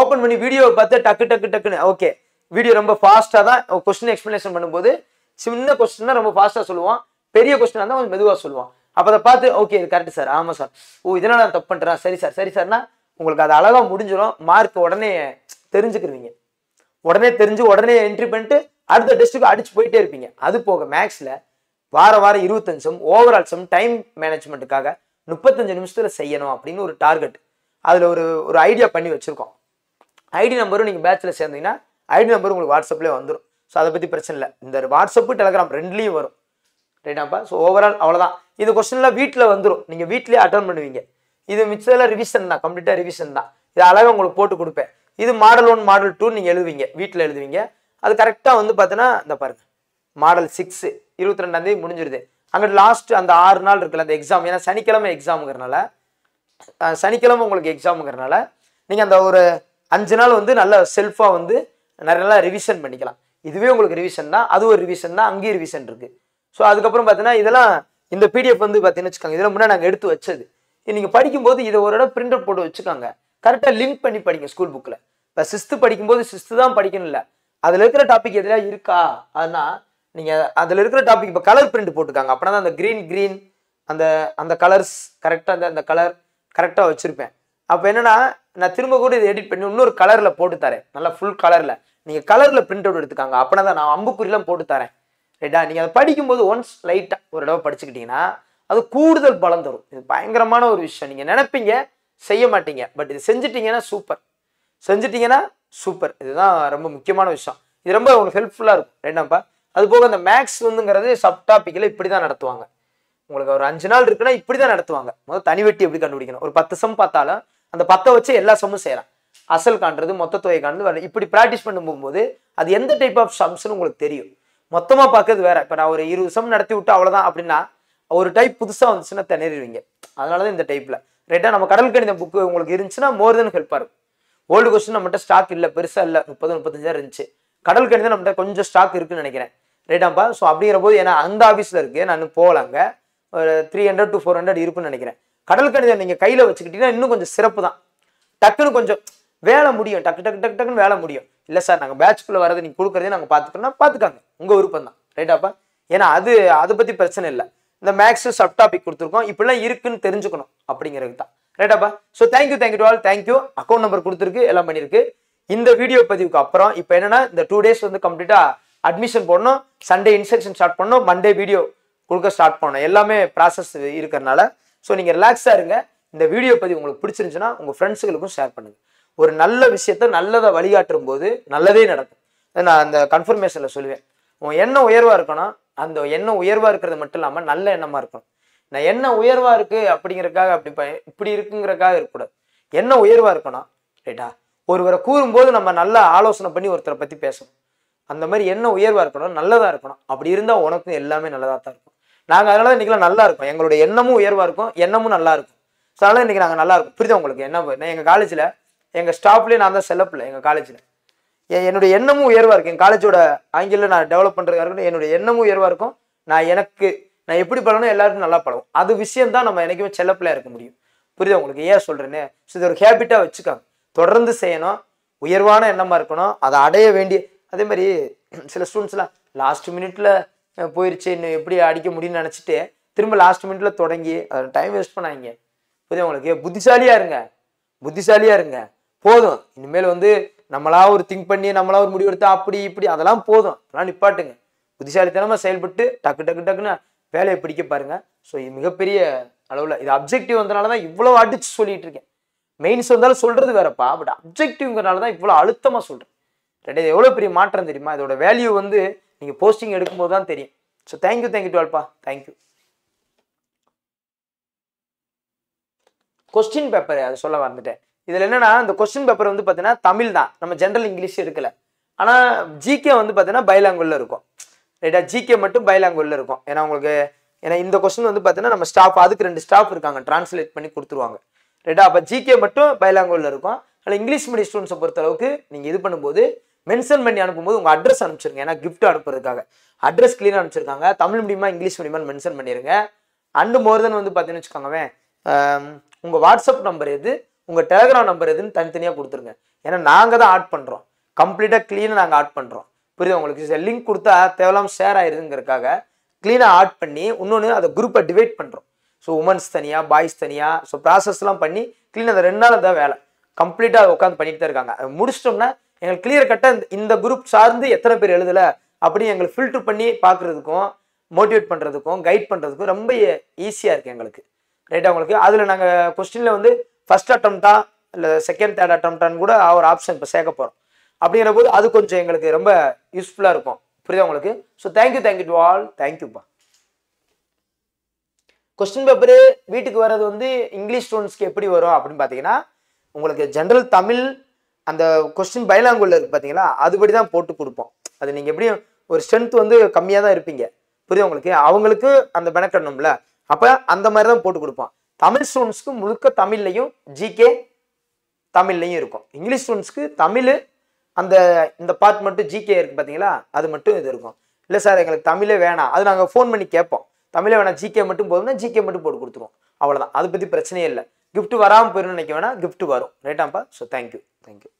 ஓப்பன் பண்ணி வீடியோவை பார்த்து டக்கு டக்கு டக்குன்னு ஓகே வீடியோ ரொம்ப ஃபாஸ்ட்டாக தான் கொஸ்டின் எக்ஸ்பிளேஷன் பண்ணும்போது சின்ன கொஸ்டின்னா ரொம்ப ஃபாஸ்ட்டாக சொல்லுவான் பெரிய கொஸ்டினாக இருந்தால் கொஞ்சம் மெதுவாக சொல்லுவான் அப்போ அதை பார்த்து ஓகே இது கரெக்ட் சார் ஆமாம் சார் ஓ இதனால் நான் தப்பு பண்ணுறேன் சரி சார் சரி சார்னா உங்களுக்கு அது அழகாக முடிஞ்சிடும் மார்க் உடனே தெரிஞ்சுக்கிருவீங்க உடனே தெரிஞ்சு உடனே என்ட்ரி பண்ணிட்டு அடுத்த டெஸ்ட்டுக்கு அடிச்சு போயிட்டே இருப்பீங்க அது போக மேக்ஸில் வார வாரம் இருபத்தஞ்சு சம் ஓவரால் சம் டைம் மேனேஜ்மெண்ட்டுக்காக முப்பத்தஞ்சு நிமிஷத்தில் செய்யணும் அப்படின்னு ஒரு டார்கெட் அதில் ஒரு ஒரு ஐடியா பண்ணி வச்சுருக்கோம் ஐடி நம்பரும் நீங்கள் பேச்சில் சேர்ந்தீங்கன்னா ஐடி நம்பர் உங்களுக்கு வாட்ஸ்அப்லேயே வந்துடும் ஸோ அதை பற்றி பிரச்சனை இல்லை இந்த வாட்ஸ்அப்பு டெலகிராம் ரெண்டுலேயும் வரும் ரைட்டாப்பா ஸோ ஓவரால் அவ்வளோதான் இது கொஸ்டின்லாம் வீட்டில் வந்துடும் நீங்கள் வீட்லேயே அட்டன் பண்ணுவீங்க இது மிச்சத்தில் ரிவிஷன் தான் கம்ப்ளீட்டாக ரிவிஷன் தான் இது அழகாக உங்களுக்கு போட்டு கொடுப்பேன் இது மாடல் ஒன் மாடல் டூ நீங்கள் எழுதுவீங்க வீட்டில் எழுதுவீங்க அது கரெக்டாக வந்து பார்த்தீங்கன்னா இந்த பாருங்க மாடல் சிக்ஸு இருபத்தி ரெண்டாந்தேதி முடிஞ்சிருது அங்கே லாஸ்ட் அந்த ஆறு நாள் இருக்குல்ல அந்த எக்ஸாம் ஏன்னா சனிக்கிழமை எக்ஸாமுங்கிறனால சனிக்கிழமை உங்களுக்கு எக்ஸாமுங்கிறனால நீங்கள் அந்த ஒரு அஞ்சு நாள் வந்து நல்ல செல்ஃபாக வந்து நிறையா ரிவிஷன் பண்ணிக்கலாம் இதுவே உங்களுக்கு தான் அது ஒரு ரிவிஷன் தான் அங்கேயும் ரிவிஷன் இருக்குது ஸோ அதுக்கப்புறம் பார்த்தீங்கன்னா இதெல்லாம் இந்த பிடிஎஃப் வந்து பார்த்தீங்கன்னு வச்சுக்கோங்க இதெல்லாம் முன்னாடி நாங்கள் எடுத்து வச்சது நீங்கள் படிக்கும்போது இதை ஒரு இடம் பிரிண்ட் அவுட் போட்டு வச்சுக்காங்க கரெக்டாக லிங்க் பண்ணி படிங்க ஸ்கூல் புக்கில் இப்போ சிஸ்து படிக்கும்போது சிஸ்து தான் படிக்கணும் இல்லை அதில் இருக்கிற டாபிக் எதிராக இருக்கா ஆனால் நீங்கள் அதில் இருக்கிற டாபிக் இப்போ கலர் பிரிண்ட் போட்டுக்காங்க அப்படின்னா அந்த க்ரீன் க்ரீன் அந்த அந்த கலர்ஸ் கரெக்டாக அந்த அந்த கலர் கரெக்டாக வச்சுருப்பேன் அப்போ என்னன்னா நான் திரும்ப கூட இதை எடிட் பண்ணி இன்னொரு கலரில் போட்டு தரேன் நல்லா ஃபுல் கலரில் நீங்கள் கலரில் பிரிண்ட் அவுட் எடுத்துக்காங்க அப்படின்னா தான் நான் அம்புக்குறிலாம் போட்டு தரேன் ரைட்டா நீங்கள் அதை படிக்கும்போது ஒன்ஸ் லைட்டாக ஒரு தடவை படிச்சுக்கிட்டிங்கன்னா அது கூடுதல் பலம் தரும் இது பயங்கரமான ஒரு விஷயம் நீங்கள் நினைப்பீங்க செய்ய மாட்டீங்க பட் இது செஞ்சிட்டிங்கன்னா சூப்பர் செஞ்சிட்டிங்கன்னா சூப்பர் இதுதான் ரொம்ப முக்கியமான விஷயம் இது ரொம்ப உங்களுக்கு ஹெல்ப்ஃபுல்லாக இருக்கும் ரைட்டாப்பா அது போக அந்த மேக்ஸ் வந்துங்கிறது சப் டாப்பிக்கில் இப்படி தான் நடத்துவாங்க உங்களுக்கு ஒரு அஞ்சு நாள் இருக்குன்னா இப்படி தான் நடத்துவாங்க முதல் வெட்டி எப்படி கண்டுபிடிக்கணும் ஒரு பத்து சம் பார்த்தாலும் அந்த பத்தை வச்சு எல்லா சம்மும் செய்கிறான் அசல் காண்றது மொத்த தொகை காண்றது இப்படி ப்ராக்டிஸ் பண்ண போகும்போது அது எந்த டைப் ஆஃப் சம்ஸ்னு உங்களுக்கு தெரியும் மொத்தமாக பார்க்கறது வேற இப்போ நான் ஒரு இருபது சம் நடத்தி விட்டு அவ்வளோதான் அப்படின்னா ஒரு டைப் புதுசாக வந்துச்சுன்னா திணறிடுவீங்க அதனால தான் இந்த டைப்பில் ரைட்டாக நம்ம கடல் கணித புக்கு உங்களுக்கு இருந்துச்சுன்னா மோர் தென் ஹெல்ப்பாக இருக்கும் ஓல்டு கொஸ்டின் நம்மகிட்ட ஸ்டாக் இல்லை பெருசாக இல்லை முப்பது முப்பத்தஞ்சாயிரம் இருந்துச்சு கடல் கணிதம் நம்மகிட்ட கொஞ்சம் ஸ்டாக் இருக்குன்னு நினைக்கிறேன் ரைட்டாப்பா ஸோ அப்படிங்கிற போது ஏன்னா அந்த ஆஃபீஸில் இருக்குது நான் போகலாங்க ஒரு three hundred to four hundred இருக்குன்னு நினைக்கிறேன் கடல் கணிதம் நீங்கள் கையில் வச்சுக்கிட்டீங்கன்னா இன்னும் கொஞ்சம் சிறப்பு தான் டக்குன்னு கொஞ்சம் வேலை முடியும் டக்கு டக்கு டக்கு டக்குன்னு வேலை முடியும் இல்லை சார் நாங்கள் பேட்ச்குள்ளே வரதை நீங்கள் கொடுக்குறதே நாங்கள் பார்த்துக்கணும்னா பார்த்துக்காங்க உங்கள் விருப்பம் தான் ரைட்டாப்பா ஏன்னா அது அதை பற்றி பிரச்சனை இல்லை இந்த மேக்ஸ் சப் டாபிக் கொடுத்துருக்கோம் இப்படிலாம் இருக்குன்னு தெரிஞ்சுக்கணும் அப்படிங்கிறது தான் ரைட்டாப்பா so thank you thank you to all thank you account number கொடுத்துருக்கு எல்லாம் பண்ணியிருக்கு இந்த வீடியோ பதிவுக்கு அப்புறம் இப்போ என்னென்னா இந்த டூ டேஸ் வந்து கம்ப்ளீட்டாக அட்மிஷன் போடணும் சண்டே இன்ஸ்ட்ரக்ஷன் ஸ்டார்ட் பண்ணணும் மண்டே வீடியோ கொடுக்க ஸ்டார்ட் பண்ணணும் எல்லாமே ப்ராசஸ் இருக்கிறனால ஸோ நீங்கள் ரிலாக்ஸாக இருங்க இந்த வீடியோ பதிவு உங்களுக்கு பிடிச்சிருந்துச்சுன்னா உங்கள் ஃப்ரெண்ட்ஸுகளுக்கும் ஷேர் பண்ணுங்கள் ஒரு நல்ல விஷயத்த நல்லதை வழிகாட்டும் போது நல்லதே நடக்கும் நான் அந்த கன்ஃபர்மேஷனில் சொல்லுவேன் உன் எண்ணம் உயர்வாக இருக்கணும் அந்த எண்ணம் உயர்வாக இருக்கிறது மட்டும் இல்லாமல் நல்ல எண்ணமாக இருக்கணும் நான் என்ன உயர்வாக இருக்குது அப்படிங்கிறக்காக அப்படி ப இப்படி இருக்குங்கிறக்காக இருக்கக்கூடாது என்ன உயர்வாக இருக்கணும் ரைட்டா ஒருவரை கூறும்போது நம்ம நல்லா ஆலோசனை பண்ணி ஒருத்தரை பற்றி பேசணும் அந்த மாதிரி என்ன உயர்வாக இருக்கணும் நல்லதாக இருக்கணும் அப்படி இருந்தால் உனக்கும் எல்லாமே நல்லதாக தான் இருக்கும் நாங்கள் அதனால தான் இன்றைக்கெலாம் நல்லா இருக்கும் எங்களுடைய எண்ணமும் உயர்வாக இருக்கும் எண்ணமும் நல்லா இருக்கும் ஸோ அதனால் இன்றைக்கி நாங்கள் நல்லா இருக்கும் புரியுது உங்களுக்கு என்ன நான் எங்கள் காலேஜில் எங்கள் ஸ்டாஃப்லேயே நான் தான் செல்லப்பில்லை எங்கள் காலேஜில் என்னுடைய எண்ணமும் உயர்வாக இருக்கும் என் காலேஜோட ஆங்கிலில் நான் டெவலப் பண்ணுறதுக்காக இருக்கணும் என்னுடைய எண்ணமும் உயர்வாக இருக்கும் நான் எனக்கு நான் எப்படி பழனும் எல்லாருக்கும் நல்லா பழகும் அது விஷயம் தான் நம்ம என்றைக்குமே செல்லப்பிள்ளையாக இருக்க முடியும் புரியுதா உங்களுக்கு ஏன் சொல்கிறேன்னு ஸோ இது ஒரு ஹேபிட்டாக வச்சுக்காங்க தொடர்ந்து செய்யணும் உயர்வான எண்ணமாக இருக்கணும் அதை அடைய வேண்டிய அதே மாதிரி சில ஸ்டூடெண்ட்ஸ்லாம் லாஸ்ட் மினிட்ல போயிடுச்சு இன்னும் எப்படி அடிக்க முடியும்னு நினச்சிட்டு திரும்ப லாஸ்ட் மினிட்ல தொடங்கி அதில் டைம் வேஸ்ட் பண்ணாங்க புரியுது உங்களுக்கு புத்திசாலியாக இருங்க புத்திசாலியாக இருங்க போதும் இனிமேல் வந்து நம்மளா ஒரு திங்க் பண்ணி நம்மளா ஒரு முடிவெடுத்து அப்படி இப்படி அதெல்லாம் போதும் அதெல்லாம் நிப்பாட்டுங்க புத்திசாலித்தனமாக செயல்பட்டு டக்கு டக்கு டக்குன்னு வேலையை பிடிக்க பாருங்க ஸோ இது மிகப்பெரிய அளவில் இது அப்ஜெக்டிவ் வந்தனால தான் இவ்வளோ அடிச்சு சொல்லிட்டு இருக்கேன் மெயின்ஸ் வந்தாலும் சொல்றது வேறப்பா பட் அப்ஜெக்டிவ்ங்கிறனால தான் இவ்வளோ அழுத்தமாக சொல்கிறேன் ரெண்டு எவ்வளோ பெரிய மாற்றம் தெரியுமா இதோட வேல்யூ வந்து நீங்கள் போஸ்டிங் எடுக்கும்போது தான் தெரியும் ஸோ தேங்க்யூ தேங்க்யூ டுவெல்பா தேங்க்யூ கொஸ்டின் பேப்பர் அதை சொல்ல வந்துட்டேன் இதில் என்னென்னா இந்த கொஸ்டின் பேப்பர் வந்து பார்த்தீங்கன்னா தமிழ் தான் நம்ம ஜென்ரல் இங்கிலீஷ் எடுக்கல ஆனால் ஜிகே வந்து பார்த்தீங்கன்னா பைலாங்குள்ள இருக்கும் ரைட்டா ஜிகே மட்டும் பைலாங்குள்ள இருக்கும் ஏன்னா உங்களுக்கு ஏன்னா இந்த கொஸ்டின் வந்து பார்த்தீங்கன்னா நம்ம ஸ்டாஃப் அதுக்கு ரெண்டு ஸ்டாஃப் இருக்காங்க டிரான்ஸ்லேட் பண்ணி கொடுத்துருவாங்க ரைட்டா அப்போ ஜிகே மட்டும் பைலாங்குள்ள இருக்கும் அதில் இங்கிலீஷ் மீடியம் ஸ்டூடெண்ட்ஸை அளவுக்கு நீங்கள் இது பண்ணும்போது மென்ஷன் பண்ணி அனுப்பும்போது உங்கள் அட்ரஸ் அனுப்பிச்சிருங்க ஏன்னா கிஃப்ட் அனுப்புறதுக்காக அட்ரஸ் கிளியர் அனுப்பிச்சிருக்காங்க தமிழ் மீடியமா இங்கிலீஷ் மீடியமான்னு மென்ஷன் பண்ணிடுங்க அண்டு மோர் தென் வந்து பார்த்தீங்கன்னு வச்சுக்கோங்கவேன் உங்கள் வாட்ஸ்அப் நம்பர் எது உங்கள் டெலகிராம் நம்பர் எதுன்னு தனித்தனியாக கொடுத்துருங்க ஏன்னா நாங்கள் தான் ஆட் பண்ணுறோம் கம்ப்ளீட்டாக க்ளீனாக நாங்கள் ஆட் பண்ணுறோம் புரியுது உங்களுக்கு லிங்க் கொடுத்தா தேவையில்லாமல் ஷேர் ஆயிருதுங்கிறதுக்காக க்ளீனாக ஆட் பண்ணி இன்னொன்று அதை குரூப்பை டிவைட் பண்ணுறோம் ஸோ உமன்ஸ் தனியாக பாய்ஸ் தனியாக ஸோ ப்ராசஸ்லாம் பண்ணி க்ளீன் அந்த ரெண்டு நாள் தான் வேலை கம்ப்ளீட்டாக உட்காந்து பண்ணிட்டு தான் இருக்காங்க முடிச்சிட்டோம்னா எங்களுக்கு கிளியர் கட்டாக இந்த குரூப் சார்ந்து எத்தனை பேர் எழுதலை அப்படின்னு எங்களை ஃபில்டர் பண்ணி பார்க்குறதுக்கும் மோட்டிவேட் பண்ணுறதுக்கும் கைட் பண்ணுறதுக்கும் ரொம்ப ஈஸியாக e, இருக்குது எங்களுக்கு ரைட்டாக உங்களுக்கு அதில் நாங்கள் கொஸ்டினில் வந்து ஃபஸ்ட் அட்டம்ப்டா இல்லை செகண்ட் தேர்ட் அட்டம்ப்டான்னு கூட ஒரு ஆப்ஷன் இப்போ சேர்க்க போகிறோம் அப்படிங்கிற போது அது கொஞ்சம் எங்களுக்கு ரொம்ப யூஸ்ஃபுல்லாக இருக்கும் புரியுதா உங்களுக்கு so thank you thank you to all தேங்க்யூப்பா கொஸ்டின் பேப்பரு வீட்டுக்கு வர்றது வந்து இங்கிலீஷ் ஸ்டூடெண்ட்ஸ்க்கு எப்படி வரும் அப்படின்னு பார்த்தீங்கன்னா உங்களுக்கு ஜென்ரல் தமிழ் அந்த கொஸ்டின் பைலாங்குள்ள இருக்கு பார்த்தீங்களா அதுபடி தான் போட்டு கொடுப்போம் அது நீங்கள் எப்படியும் ஒரு ஸ்ட்ரென்த் வந்து கம்மியாக தான் இருப்பீங்க புரியுது உங்களுக்கு அவங்களுக்கு அந்த மெனக்கடணும்ல அப்போ அந்த மாதிரி தான் போட்டு கொடுப்போம் தமிழ் ஸ்டூடெண்ட்ஸ்க்கு முழுக்க தமிழ்லையும் ஜிகே தமிழ்லையும் இருக்கும் இங்கிலீஷ் ஸ்டூடெண்ட்ஸ்க்கு தமிழ் அந்த இந்த பார்ட் மட்டும் ஜிகே இருக்குது பார்த்தீங்களா அது மட்டும் இது இருக்கும் இல்லை சார் எங்களுக்கு தமிழே வேணாம் அது நாங்கள் ஃபோன் பண்ணி கேட்போம் தமிழே வேணாம் ஜிகே மட்டும் போதும்னா ஜிகே மட்டும் போட்டு கொடுத்துருவோம் அவ்வளோதான் அதை பற்றி பிரச்சனையே இல்லை கிஃப்ட் வராமல் போயிடும் நினைக்க வேணா கிஃப்ட் வரும் ரைட்டாப்பா ஸோ தேங்க்யூ தேங்க்யூ